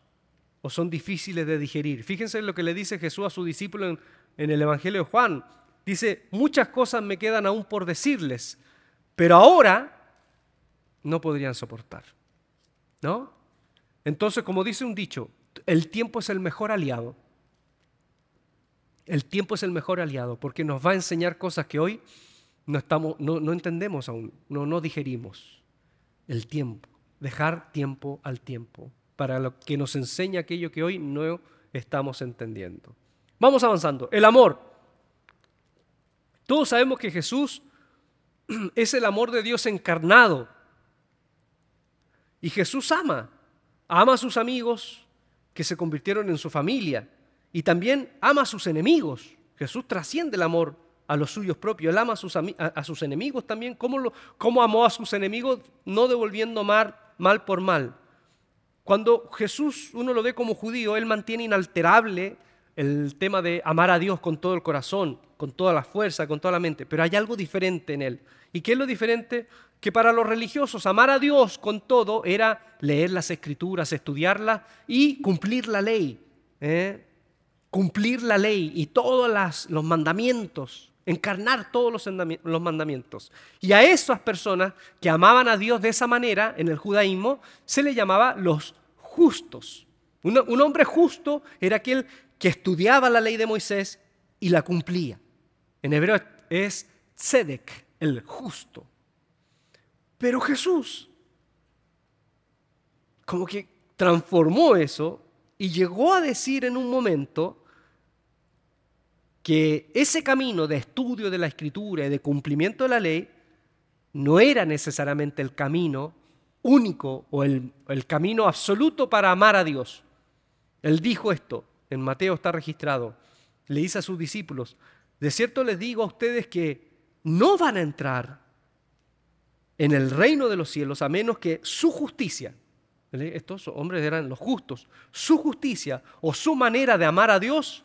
o son difíciles de digerir. Fíjense lo que le dice Jesús a su discípulo en, el Evangelio de Juan. Dice, muchas cosas me quedan aún por decirles, pero ahora no podrían soportar. ¿No? Entonces, como dice un dicho, el tiempo es el mejor aliado. El tiempo es el mejor aliado porque nos va a enseñar cosas que hoy no, estamos, no, entendemos aún, no digerimos. El tiempo, dejar tiempo al tiempo para lo que nos enseña aquello que hoy no estamos entendiendo. Vamos avanzando. El amor. Todos sabemos que Jesús es el amor de Dios encarnado. Y Jesús ama. Ama a sus amigos que se convirtieron en su familia. Y también ama a sus enemigos. Jesús trasciende el amor a los suyos propios. Él ama a sus, enemigos también. ¿Cómo, lo, amó a sus enemigos? No devolviendo mal por mal. Cuando Jesús uno lo ve como judío, él mantiene inalterable el tema de amar a Dios con todo el corazón, con toda la fuerza, con toda la mente, pero hay algo diferente en él. ¿Y qué es lo diferente? Que para los religiosos amar a Dios con todo era leer las escrituras, estudiarlas y cumplir la ley. ¿eh? Cumplir la ley y todos los mandamientos encarnar todos los, mandamientos. Y a esas personas que amaban a Dios de esa manera en el judaísmo, se le llamaba los justos. Un, un hombre justo era aquel que estudiaba la ley de Moisés y la cumplía. En hebreo es tzedek, el justo. Pero Jesús, como que transformó eso y llegó a decir en un momento que ese camino de estudio de la escritura y de cumplimiento de la ley no era necesariamente el camino único o el, camino absoluto para amar a Dios. Él dijo esto, en Mateo está registrado, le dice a sus discípulos, de cierto les digo a ustedes que no van a entrar en el reino de los cielos a menos que su justicia, estos hombres eran los justos, su justicia o su manera de amar a Dios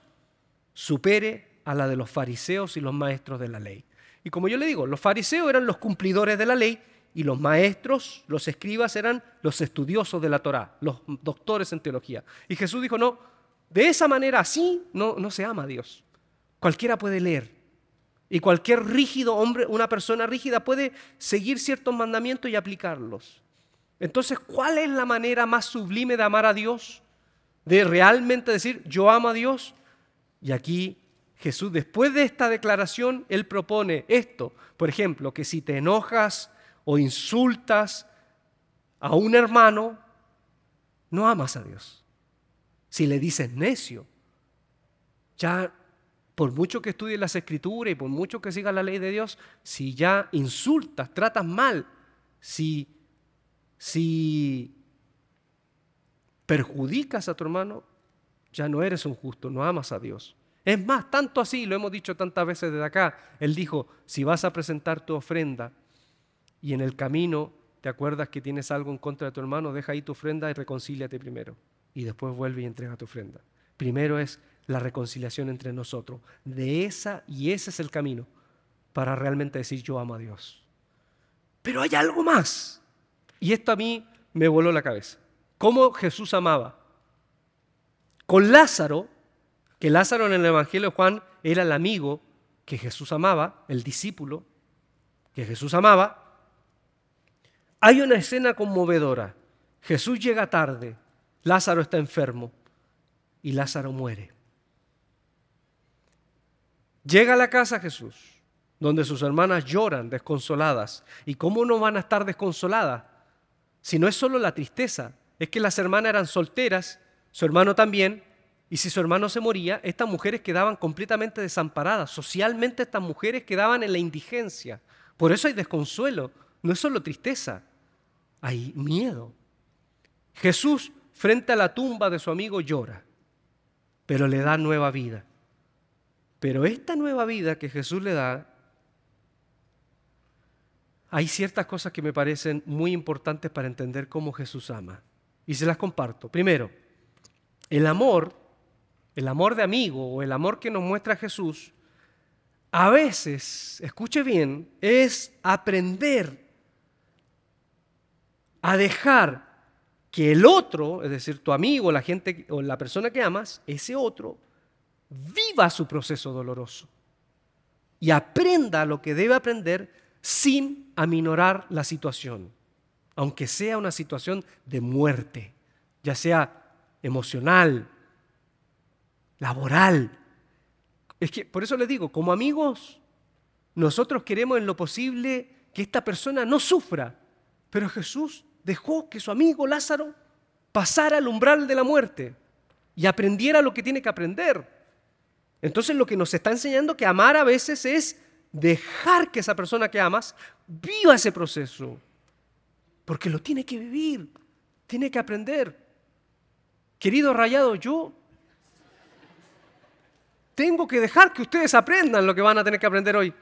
supere a la de los fariseos y los maestros de la ley. Y como yo le digo, los fariseos eran los cumplidores de la ley y los maestros, los escribas eran los estudiosos de la Torá, los doctores en teología. Y Jesús dijo, no, de esa manera así no, no se ama a Dios. Cualquiera puede leer. Y cualquier rígido hombre, una persona rígida puede seguir ciertos mandamientos y aplicarlos. Entonces, ¿cuál es la manera más sublime de amar a Dios? De realmente decir, yo amo a Dios. Y aquí Jesús, después de esta declaración, él propone esto, por ejemplo, que si te enojas o insultas a un hermano, no amas a Dios. Si le dices necio, ya por mucho que estudies las escrituras y por mucho que sigas la ley de Dios, si ya insultas, tratas mal, si, si perjudicas a tu hermano, ya no eres un justo, no amas a Dios. Es más, tanto así, lo hemos dicho tantas veces desde acá, Él dijo, si vas a presentar tu ofrenda y en el camino te acuerdas que tienes algo en contra de tu hermano, deja ahí tu ofrenda y reconcíliate primero. Y después vuelve y entrega tu ofrenda. Primero es la reconciliación entre nosotros. De esa y ese es el camino para realmente decir yo amo a Dios. Pero hay algo más. Y esto a mí me voló la cabeza. ¿Cómo Jesús amaba? Con Lázaro que Lázaro en el Evangelio de Juan era el amigo que Jesús amaba, el discípulo que Jesús amaba, hay una escena conmovedora. Jesús llega tarde, Lázaro está enfermo y Lázaro muere. Llega a la casa Jesús, donde sus hermanas lloran desconsoladas. ¿Y cómo no van a estar desconsoladas? Si no es solo la tristeza, es que las hermanas eran solteras, su hermano también, y si su hermano se moría, estas mujeres quedaban completamente desamparadas. Socialmente estas mujeres quedaban en la indigencia. Por eso hay desconsuelo. No es solo tristeza, hay miedo. Jesús, frente a la tumba de su amigo, llora, pero le da nueva vida. Pero esta nueva vida que Jesús le da, hay ciertas cosas que me parecen muy importantes para entender cómo Jesús ama. Y se las comparto. Primero, el amor el amor de amigo o el amor que nos muestra Jesús, a veces, escuche bien, es aprender a dejar que el otro, es decir, tu amigo, la gente o la persona que amas, ese otro, viva su proceso doloroso y aprenda lo que debe aprender sin aminorar la situación, aunque sea una situación de muerte, ya sea emocional, laboral. Es que por eso le digo, como amigos, nosotros queremos en lo posible que esta persona no sufra, pero Jesús dejó que su amigo Lázaro pasara al umbral de la muerte y aprendiera lo que tiene que aprender. Entonces lo que nos está enseñando que amar a veces es dejar que esa persona que amas viva ese proceso, porque lo tiene que vivir, tiene que aprender. Querido rayado, yo tengo que dejar que ustedes aprendan lo que van a tener que aprender hoy.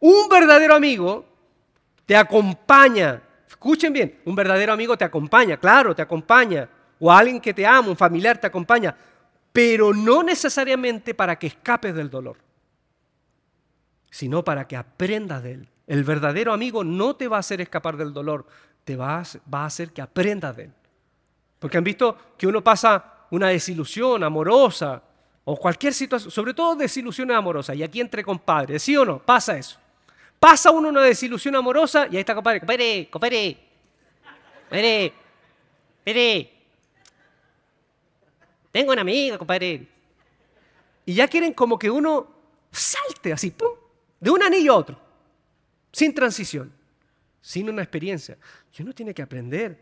Un verdadero amigo te acompaña. Escuchen bien, un verdadero amigo te acompaña, claro, te acompaña. O alguien que te ama, un familiar te acompaña. Pero no necesariamente para que escapes del dolor, sino para que aprendas de él. El verdadero amigo no te va a hacer escapar del dolor, te va a, hacer, que aprendas de él. Porque han visto que uno pasa una desilusión amorosa o cualquier situación, sobre todo desilusión amorosa. y aquí entre compadres, ¿sí o no? Pasa eso. Pasa uno una desilusión amorosa y ahí está compadre, compadre, compadre, compadre, compadre. Tengo una amiga, compadre. Y ya quieren como que uno salte así, ¡pum! de un anillo a otro, sin transición, sin una experiencia. Y uno tiene que aprender.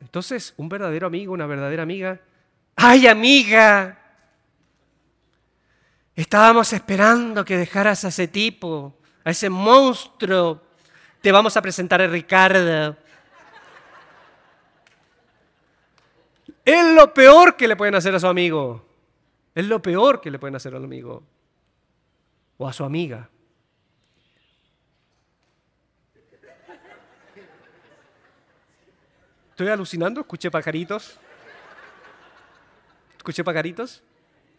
Entonces, un verdadero amigo, una verdadera amiga, ay amiga, estábamos esperando que dejaras a ese tipo, a ese monstruo, te vamos a presentar a Ricardo. Es lo peor que le pueden hacer a su amigo. Es lo peor que le pueden hacer al amigo o a su amiga. ¿Estoy alucinando? ¿Escuché pajaritos? ¿Escuché pajaritos?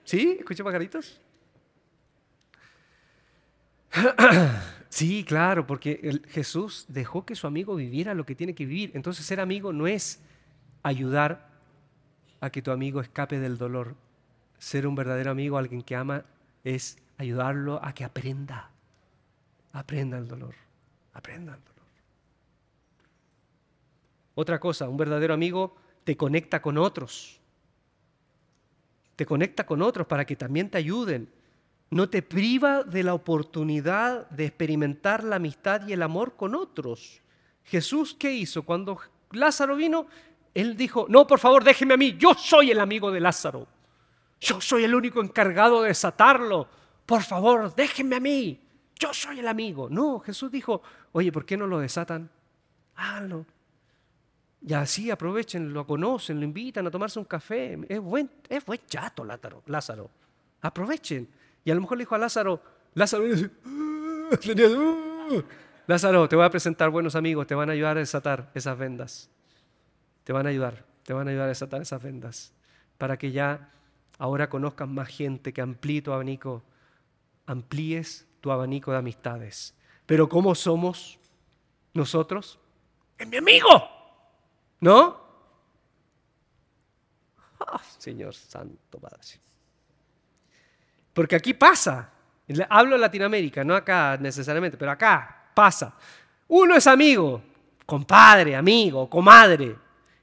¿Sí? ¿Escuché pajaritos? Sí, claro, porque Jesús dejó que su amigo viviera lo que tiene que vivir. Entonces ser amigo no es ayudar a que tu amigo escape del dolor. Ser un verdadero amigo, alguien que ama, es ayudarlo a que aprenda. Aprenda el dolor. Aprenda el dolor. Otra cosa, un verdadero amigo te conecta con otros te conecta con otros para que también te ayuden. No te priva de la oportunidad de experimentar la amistad y el amor con otros. Jesús, ¿qué hizo? Cuando Lázaro vino, él dijo, no, por favor, déjeme a mí, yo soy el amigo de Lázaro. Yo soy el único encargado de desatarlo. Por favor, déjeme a mí. Yo soy el amigo. No, Jesús dijo, oye, ¿por qué no lo desatan? Háganlo. Ah, y así aprovechen, lo conocen, lo invitan a tomarse un café. Es buen, es chato Lázaro, Lázaro. Aprovechen. Y a lo mejor le dijo a Lázaro, Lázaro, ah, Lázaro, te voy a presentar buenos amigos, te van a ayudar a desatar esas vendas. Te van a ayudar, te van a ayudar a desatar esas vendas. Para que ya ahora conozcas más gente, que amplíe tu abanico, amplíes tu abanico de amistades. Pero ¿cómo somos nosotros? Es mi amigo. ¿No? Ah, Señor Santo Padre. Porque aquí pasa. Hablo en Latinoamérica, no acá necesariamente, pero acá pasa. Uno es amigo, compadre, amigo, comadre,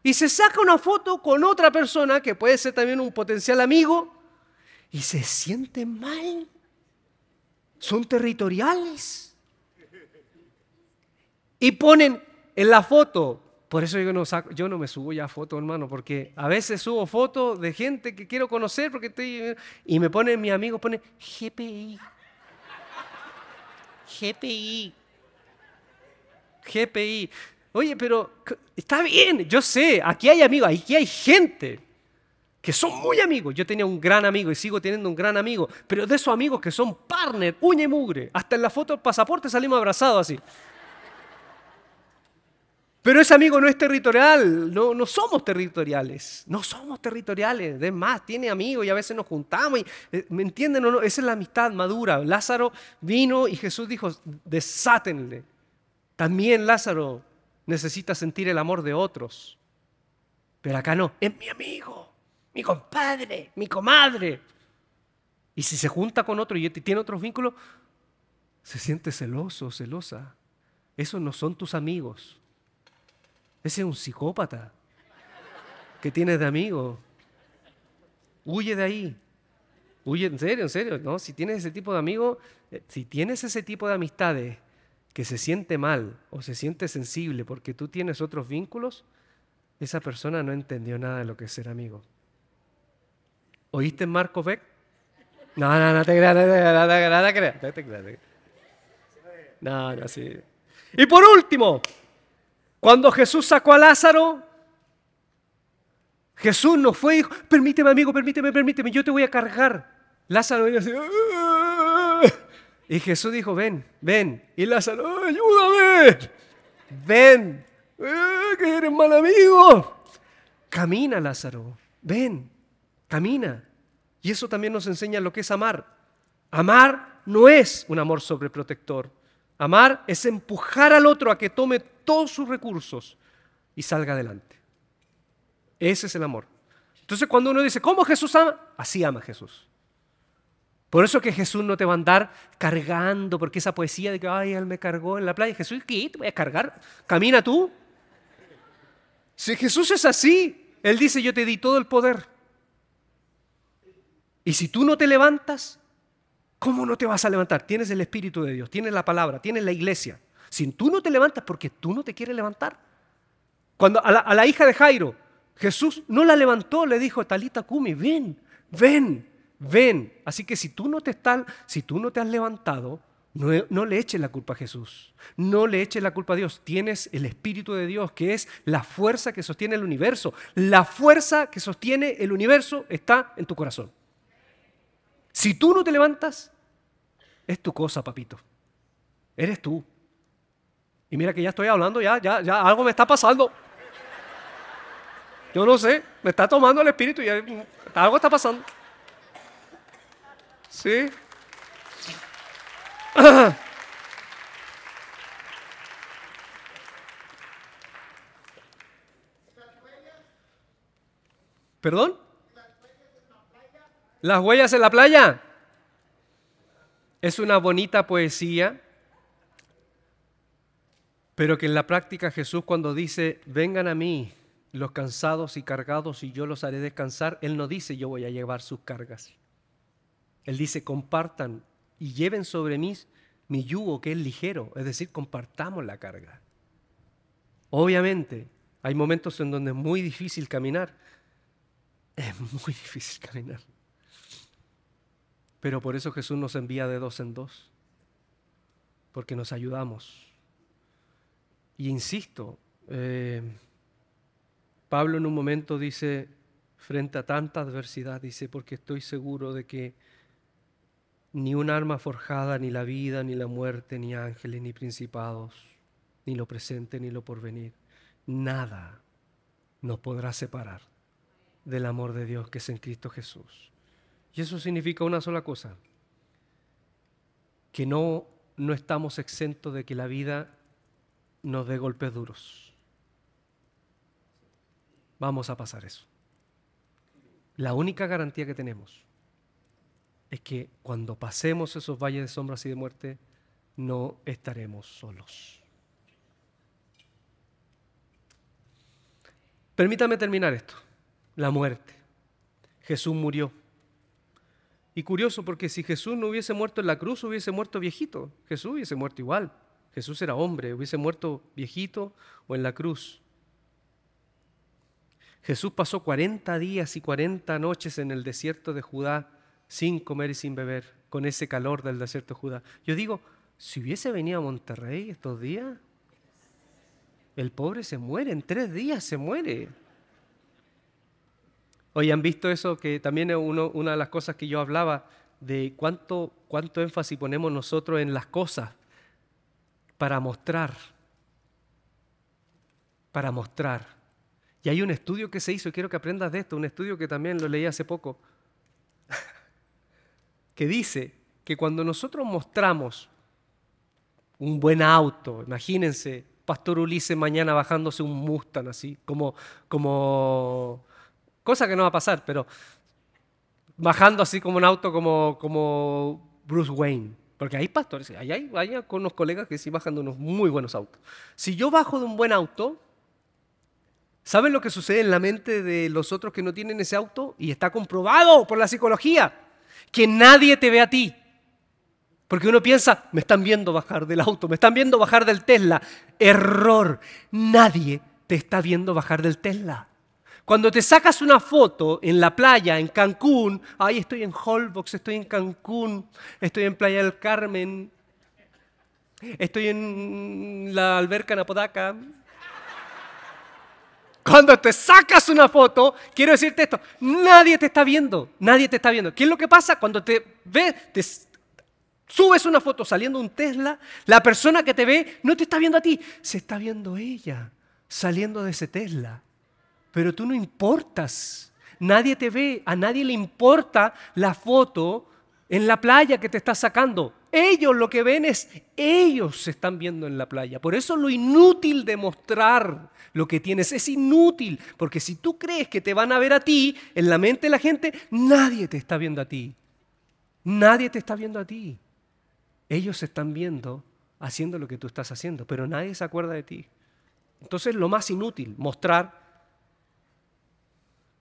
y se saca una foto con otra persona que puede ser también un potencial amigo y se siente mal. Son territoriales. Y ponen en la foto por eso yo no, me subo ya fotos, hermano, porque a veces subo fotos de gente que quiero conocer porque estoy, y me pone mis amigo pone GPI. GPI. GPI. Oye, pero está bien, yo sé, aquí hay amigos, aquí hay gente que son muy amigos. Yo tenía un gran amigo y sigo teniendo un gran amigo, pero de esos amigos que son partner, uña y mugre. Hasta en la foto del pasaporte salimos abrazados así. Pero ese amigo no es territorial, no, no somos territoriales, no somos territoriales. Es más, tiene amigos y a veces nos juntamos. Y, eh, ¿Me entienden o no? Esa es la amistad madura. Lázaro vino y Jesús dijo, desátenle. También Lázaro necesita sentir el amor de otros. Pero acá no, es mi amigo, mi compadre, mi comadre. Y si se junta con otro y tiene otros vínculos, se siente celoso, celosa. Esos no son tus amigos. Ese es un psicópata que tienes de amigo. Huye de ahí. Huye, en serio, en serio. No, si tienes ese tipo de amigo, eh, si tienes ese tipo de amistades que se siente mal o se siente sensible porque tú tienes otros vínculos, esa persona no entendió nada de lo que es ser amigo. ¿Oíste Marco Beck? No, no, no te creas, no te creas, no te No, no, sí. Y por último, cuando Jesús sacó a Lázaro, Jesús nos fue y dijo, permíteme amigo, permíteme, permíteme, yo te voy a cargar. Lázaro y ah". y Jesús dijo, ven, ven. Y Lázaro, ayúdame, ven, ah, que eres mal amigo. Camina, Lázaro, ven, camina. Y eso también nos enseña lo que es amar. Amar no es un amor sobreprotector. Amar es empujar al otro a que tome todos sus recursos y salga adelante. Ese es el amor. Entonces cuando uno dice, ¿cómo Jesús ama? Así ama Jesús. Por eso que Jesús no te va a andar cargando, porque esa poesía de que, ay, él me cargó en la playa, Jesús, ¿qué? ¿Te voy a cargar? Camina tú. Si Jesús es así, Él dice, yo te di todo el poder. Y si tú no te levantas, ¿Cómo no te vas a levantar? Tienes el Espíritu de Dios, tienes la palabra, tienes la iglesia. Si tú no te levantas porque tú no te quieres levantar. Cuando a la, hija de Jairo, Jesús no la levantó, le dijo, Talita Kumi, ven, ven, ven. Así que si tú no te, si tú no te has levantado, no, no, le eches la culpa a Jesús, no le eches la culpa a Dios. Tienes el Espíritu de Dios, que es la fuerza que sostiene el universo. La fuerza que sostiene el universo está en tu corazón. Si tú no te levantas, es tu cosa, papito. Eres tú. Y mira que ya estoy hablando, ya, ya, ya, algo me está pasando. Yo no sé, me está tomando el espíritu y algo está pasando. ¿Sí? ¿Perdón? ¿Las huellas en la playa? Es una bonita poesía, pero que en la práctica Jesús cuando dice, vengan a mí los cansados y cargados y yo los haré descansar, Él no dice yo voy a llevar sus cargas. Él dice, compartan y lleven sobre mí mi yugo que es ligero, es decir, compartamos la carga. Obviamente, hay momentos en donde es muy difícil caminar. Es muy difícil caminar. Pero por eso Jesús nos envía de dos en dos, porque nos ayudamos. Y insisto, eh, Pablo en un momento dice, frente a tanta adversidad, dice, porque estoy seguro de que ni un arma forjada, ni la vida, ni la muerte, ni ángeles, ni principados, ni lo presente, ni lo porvenir, nada nos podrá separar del amor de Dios que es en Cristo Jesús. Y eso significa una sola cosa, que no, no estamos exentos de que la vida nos dé golpes duros. Vamos a pasar eso. La única garantía que tenemos es que cuando pasemos esos valles de sombras y de muerte, no estaremos solos. Permítame terminar esto. La muerte. Jesús murió. Y curioso, porque si Jesús no hubiese muerto en la cruz, hubiese muerto viejito. Jesús hubiese muerto igual. Jesús era hombre, hubiese muerto viejito o en la cruz. Jesús pasó 40 días y 40 noches en el desierto de Judá sin comer y sin beber, con ese calor del desierto de Judá. Yo digo, si hubiese venido a Monterrey estos días, el pobre se muere, en tres días se muere. Hoy han visto eso que también es una de las cosas que yo hablaba de cuánto, cuánto énfasis ponemos nosotros en las cosas para mostrar, para mostrar. Y hay un estudio que se hizo, quiero que aprendas de esto, un estudio que también lo leí hace poco, que dice que cuando nosotros mostramos un buen auto, imagínense, Pastor Ulises mañana bajándose un Mustang así, como, como Cosa que no va a pasar, pero bajando así como un auto como, como Bruce Wayne. Porque hay pastores, hay, con unos colegas que sí bajan de unos muy buenos autos. Si yo bajo de un buen auto, ¿saben lo que sucede en la mente de los otros que no tienen ese auto? Y está comprobado por la psicología, que nadie te ve a ti. Porque uno piensa, me están viendo bajar del auto, me están viendo bajar del Tesla. Error, nadie te está viendo bajar del Tesla. Cuando te sacas una foto en la playa, en Cancún, ahí estoy en Holbox, estoy en Cancún, estoy en Playa del Carmen, estoy en la alberca en Apodaca. Cuando te sacas una foto, quiero decirte esto, nadie te está viendo, nadie te está viendo. ¿Qué es lo que pasa? Cuando te ves, subes una foto saliendo un Tesla, la persona que te ve no te está viendo a ti, se está viendo ella saliendo de ese Tesla pero tú no importas. Nadie te ve, a nadie le importa la foto en la playa que te estás sacando. Ellos lo que ven es, ellos se están viendo en la playa. Por eso lo inútil de mostrar lo que tienes es inútil, porque si tú crees que te van a ver a ti, en la mente de la gente, nadie te está viendo a ti. Nadie te está viendo a ti. Ellos se están viendo haciendo lo que tú estás haciendo, pero nadie se acuerda de ti. Entonces lo más inútil, mostrar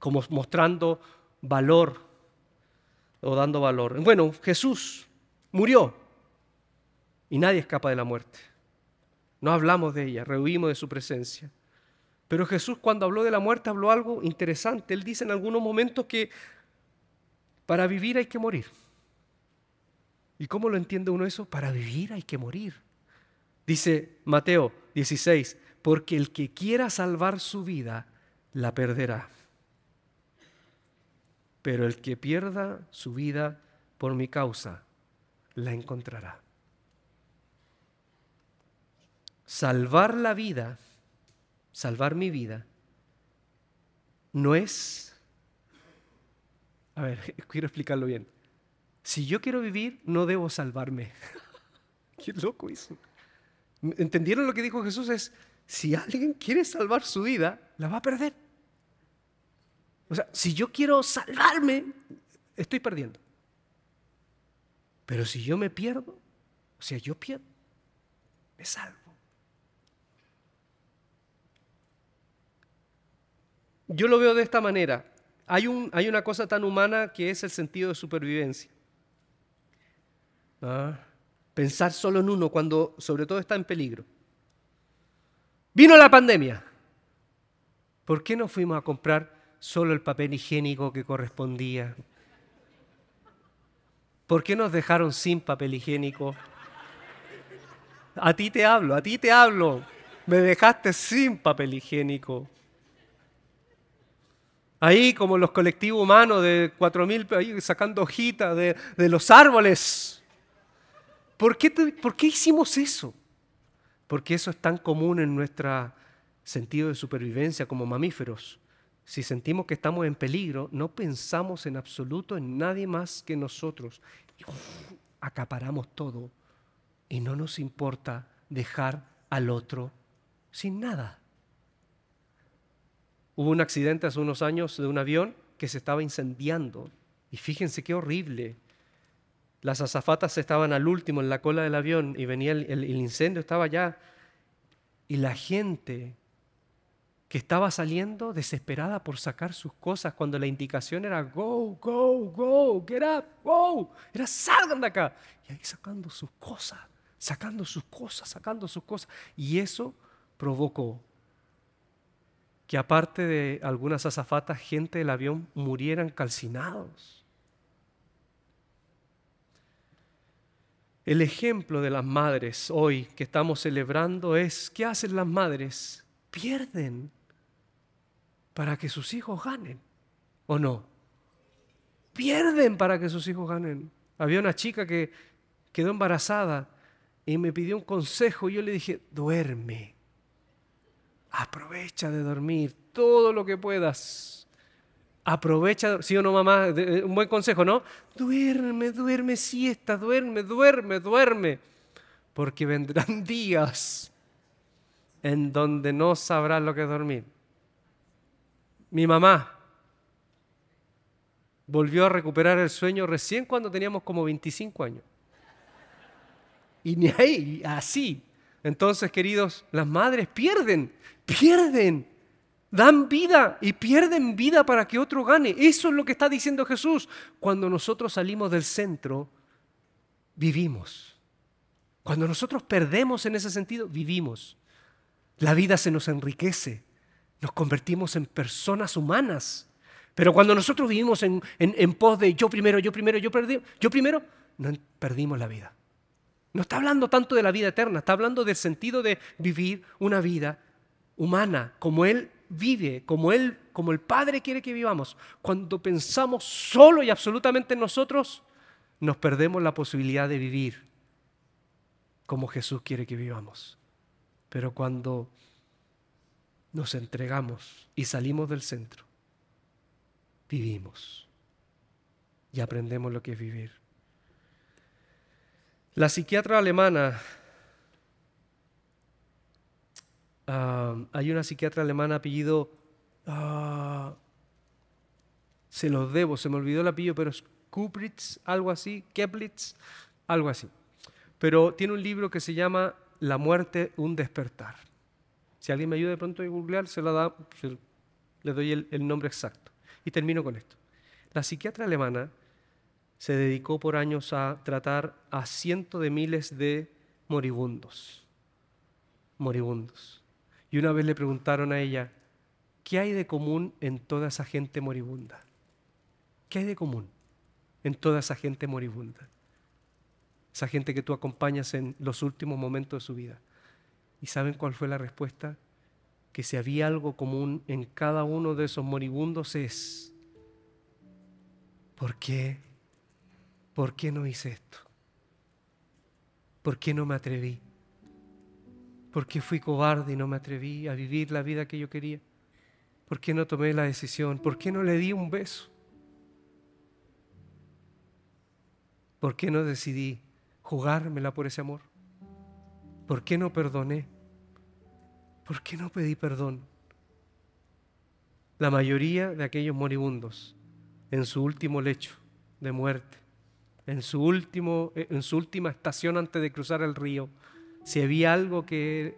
como mostrando valor o dando valor. Bueno, Jesús murió y nadie escapa de la muerte. No hablamos de ella, rehuimos de su presencia. Pero Jesús cuando habló de la muerte habló algo interesante. Él dice en algunos momentos que para vivir hay que morir. ¿Y cómo lo entiende uno eso? Para vivir hay que morir. Dice Mateo 16, porque el que quiera salvar su vida, la perderá pero el que pierda su vida por mi causa, la encontrará. Salvar la vida, salvar mi vida, no es... A ver, quiero explicarlo bien. Si yo quiero vivir, no debo salvarme. Qué loco eso. ¿Entendieron lo que dijo Jesús? Es, si alguien quiere salvar su vida, la va a perder. O sea, si yo quiero salvarme, estoy perdiendo. Pero si yo me pierdo, o sea, yo pierdo, me salvo. Yo lo veo de esta manera. Hay, un, hay una cosa tan humana que es el sentido de supervivencia. Ah, pensar solo en uno cuando sobre todo está en peligro. Vino la pandemia. ¿Por qué no fuimos a comprar solo el papel higiénico que correspondía? ¿Por qué nos dejaron sin papel higiénico? A ti te hablo, a ti te hablo. Me dejaste sin papel higiénico. Ahí como los colectivos humanos de 4.000, sacando hojitas de, los árboles. ¿Por qué, ¿Por qué hicimos eso? Porque eso es tan común en nuestro sentido de supervivencia como mamíferos. Si sentimos que estamos en peligro, no pensamos en absoluto en nadie más que nosotros. acaparamos todo y no nos importa dejar al otro sin nada. Hubo un accidente hace unos años de un avión que se estaba incendiando y fíjense qué horrible. Las azafatas estaban al último en la cola del avión y venía el, el incendio, estaba allá. Y la gente que estaba saliendo desesperada por sacar sus cosas cuando la indicación era go, go, go, get up, go. Era salgan de acá. Y ahí sacando sus cosas, sacando sus cosas, sacando sus cosas. Y eso provocó que aparte de algunas azafatas, gente del avión murieran calcinados. El ejemplo de las madres hoy que estamos celebrando es, ¿qué hacen las madres? Pierden para que sus hijos ganen, ¿o no? Pierden para que sus hijos ganen. Había una chica que quedó embarazada y me pidió un consejo y yo le dije, duerme, aprovecha de dormir todo lo que puedas. Aprovecha, sí o no, mamá, eh, un buen consejo, ¿no? Duerme, duerme siesta, duerme, duerme, duerme, porque vendrán días en donde no sabrás lo que dormir. Mi mamá volvió a recuperar el sueño recién cuando teníamos como 25 años. Y ni ahí, así. Entonces, queridos, las madres pierden, pierden, dan vida y pierden vida para que otro gane. Eso es lo que está diciendo Jesús. Cuando nosotros salimos del centro, vivimos. Cuando nosotros perdemos en ese sentido, vivimos. La vida se nos enriquece nos convertimos en personas humanas. Pero cuando nosotros vivimos en, pos de yo primero, yo primero, yo, primero, yo primero, no perdimos la vida. No está hablando tanto de la vida eterna, está hablando del sentido de vivir una vida humana, como Él vive, como Él, como el Padre quiere que vivamos. Cuando pensamos solo y absolutamente en nosotros, nos perdemos la posibilidad de vivir como Jesús quiere que vivamos. Pero cuando nos entregamos y salimos del centro, vivimos y aprendemos lo que es vivir. La psiquiatra alemana, ah, hay una psiquiatra alemana apellido, ah, se los debo, se me olvidó el apellido, pero es algo así, Keplitz, algo así. Pero tiene un libro que se llama La muerte, un despertar. Si alguien me ayuda de pronto a googlear, se la da, le doy el, el nombre exacto. Y termino con esto. La psiquiatra alemana se dedicó por años a tratar a cientos de miles de moribundos. Moribundos. Y una vez le preguntaron a ella, ¿qué hay de común en toda esa gente moribunda? ¿Qué hay de común en toda esa gente moribunda? Esa gente que tú acompañas en los últimos momentos de su vida. ¿Y saben cuál fue la respuesta? Que si había algo común en cada uno de esos moribundos es, ¿por qué? ¿Por qué no hice esto? ¿Por qué no me atreví? ¿Por qué fui cobarde y no me atreví a vivir la vida que yo quería? ¿Por qué no tomé la decisión? ¿Por qué no le di un beso? ¿Por qué no decidí jugármela por ese amor? ¿Por qué no perdoné? ¿Por qué no pedí perdón? La mayoría de aquellos moribundos en su último lecho de muerte, eh, en su, última estación antes de cruzar el río, si había algo que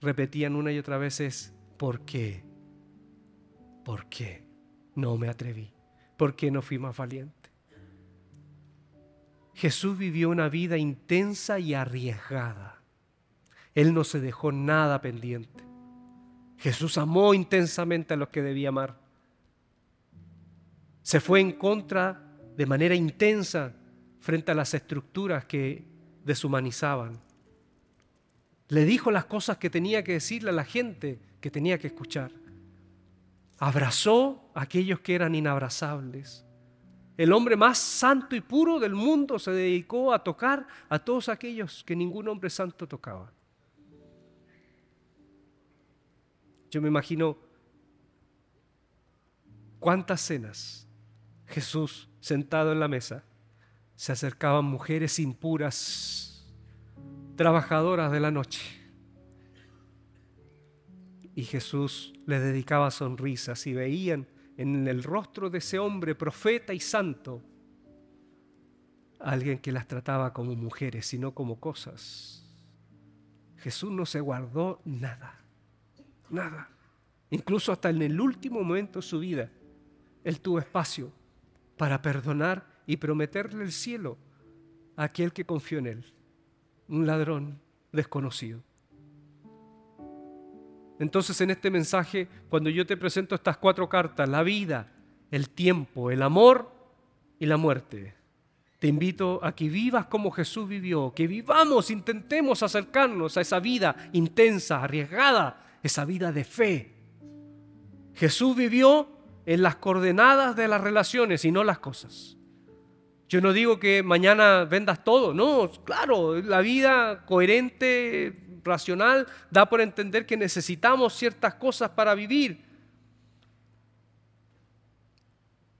repetían una y otra vez es, ¿por qué? ¿Por qué no me atreví? ¿Por qué no fui más valiente? Jesús vivió una vida intensa y arriesgada. Él no se dejó nada pendiente. Jesús amó intensamente a los que debía amar. Se fue en contra de manera intensa frente a las estructuras que deshumanizaban. Le dijo las cosas que tenía que decirle a la gente que tenía que escuchar. Abrazó a aquellos que eran inabrazables el hombre más santo y puro del mundo, se dedicó a tocar a todos aquellos que ningún hombre santo tocaba. Yo me imagino cuántas cenas Jesús sentado en la mesa se acercaban mujeres impuras, trabajadoras de la noche. Y Jesús les dedicaba sonrisas y veían en el rostro de ese hombre profeta y santo alguien que las trataba como mujeres, sino como cosas. Jesús no se guardó nada, nada. Incluso hasta en el último momento de su vida, Él tuvo espacio para perdonar y prometerle el cielo a aquel que confió en Él, un ladrón desconocido. Entonces en este mensaje, cuando yo te presento estas cuatro cartas, la vida, el tiempo, el amor y la muerte, te invito a que vivas como Jesús vivió, que vivamos, intentemos acercarnos a esa vida intensa, arriesgada, esa vida de fe. Jesús vivió en las coordenadas de las relaciones y no las cosas. Yo no digo que mañana vendas todo, no, claro, la vida coherente racional da por entender que necesitamos ciertas cosas para vivir.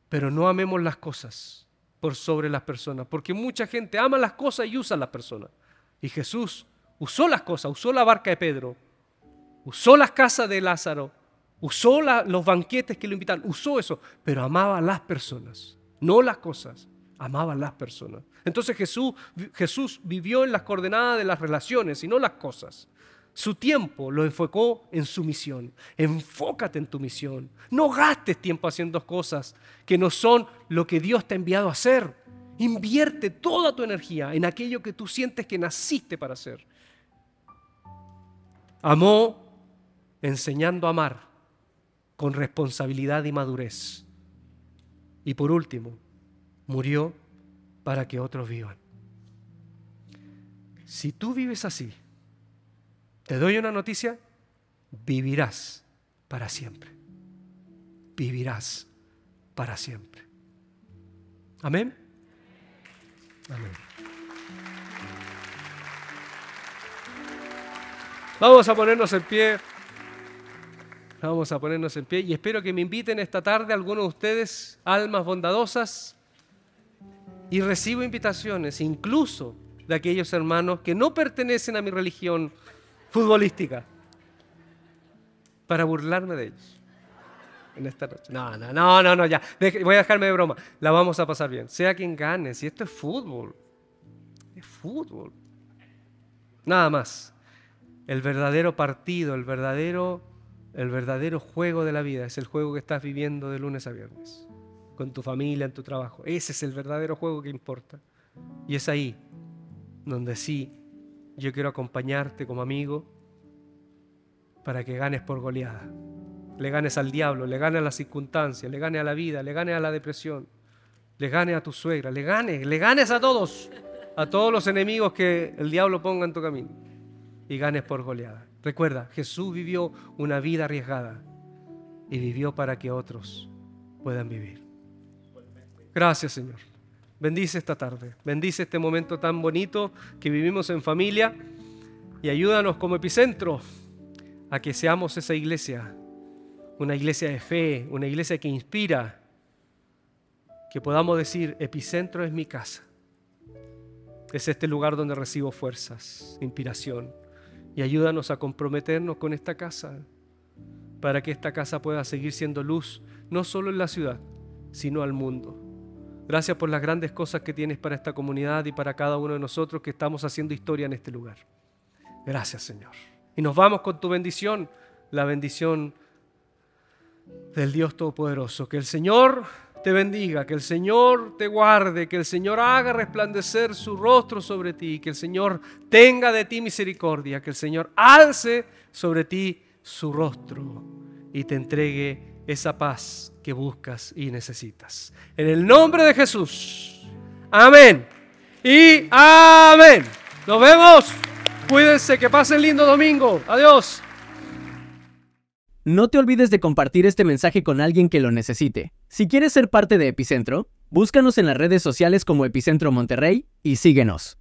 Pero no amemos las cosas por sobre las personas, porque mucha gente ama las cosas y usa las personas. Y Jesús usó las cosas, usó la barca de Pedro, usó las casas de Lázaro, usó los banquetes que lo invitaron, usó eso, pero amaba a las personas, no las cosas, amaba las personas. Entonces Jesús, Jesús vivió en las coordenadas de las relaciones y no las cosas. Su tiempo lo enfocó en su misión. Enfócate en tu misión. No gastes tiempo haciendo cosas que no son lo que Dios te ha enviado a hacer. Invierte toda tu energía en aquello que tú sientes que naciste para hacer. Amó enseñando a amar con responsabilidad y madurez. Y por último, murió para que otros vivan. Si tú vives así, te doy una noticia, vivirás para siempre. Vivirás para siempre. Amén. Amén. Vamos a ponernos en pie. Vamos a ponernos en pie y espero que me inviten esta tarde algunos de ustedes, almas bondadosas, y recibo invitaciones incluso de aquellos hermanos que no pertenecen a mi religión futbolística para burlarme de ellos en esta noche. No, no, no, no, no ya. voy a dejarme de broma. La vamos a pasar bien. Sea quien gane, si esto es fútbol. Es fútbol. Nada más. El verdadero partido, el verdadero, el verdadero juego de la vida es el juego que estás viviendo de lunes a viernes con tu familia, en tu trabajo. Ese es el verdadero juego que importa. Y es ahí donde sí yo quiero acompañarte como amigo para que ganes por goleada. Le ganes al diablo, le ganes a las circunstancias, le ganes a la vida, le ganes a la depresión, le ganes a tu suegra, le ganes, le ganes a todos, a todos los enemigos que el diablo ponga en tu camino y ganes por goleada. Recuerda, Jesús vivió una vida arriesgada y vivió para que otros puedan vivir. Gracias, Señor. Bendice esta tarde, bendice este momento tan bonito que vivimos en familia y ayúdanos como epicentro a que seamos esa iglesia, una iglesia de fe, una iglesia que inspira, que podamos decir, epicentro es mi casa. Es este lugar donde recibo fuerzas, inspiración, y ayúdanos a comprometernos con esta casa, para que esta casa pueda seguir siendo luz, no solo en la ciudad, sino al mundo. Gracias por las grandes cosas que tienes para esta comunidad y para cada uno de nosotros que estamos haciendo historia en este lugar. Gracias, Señor. Y nos vamos con tu bendición, la bendición del Dios Todopoderoso. Que el Señor te bendiga, que el Señor te guarde, que el Señor haga resplandecer su rostro sobre ti, que el Señor tenga de ti misericordia, que el Señor alce sobre ti su rostro y te entregue esa paz buscas y necesitas. En el nombre de Jesús. Amén. Y amén. Nos vemos. Cuídense, que pasen lindo domingo. Adiós. No te olvides de compartir este mensaje con alguien que lo necesite. Si quieres ser parte de Epicentro, búscanos en las redes sociales como Epicentro Monterrey y síguenos.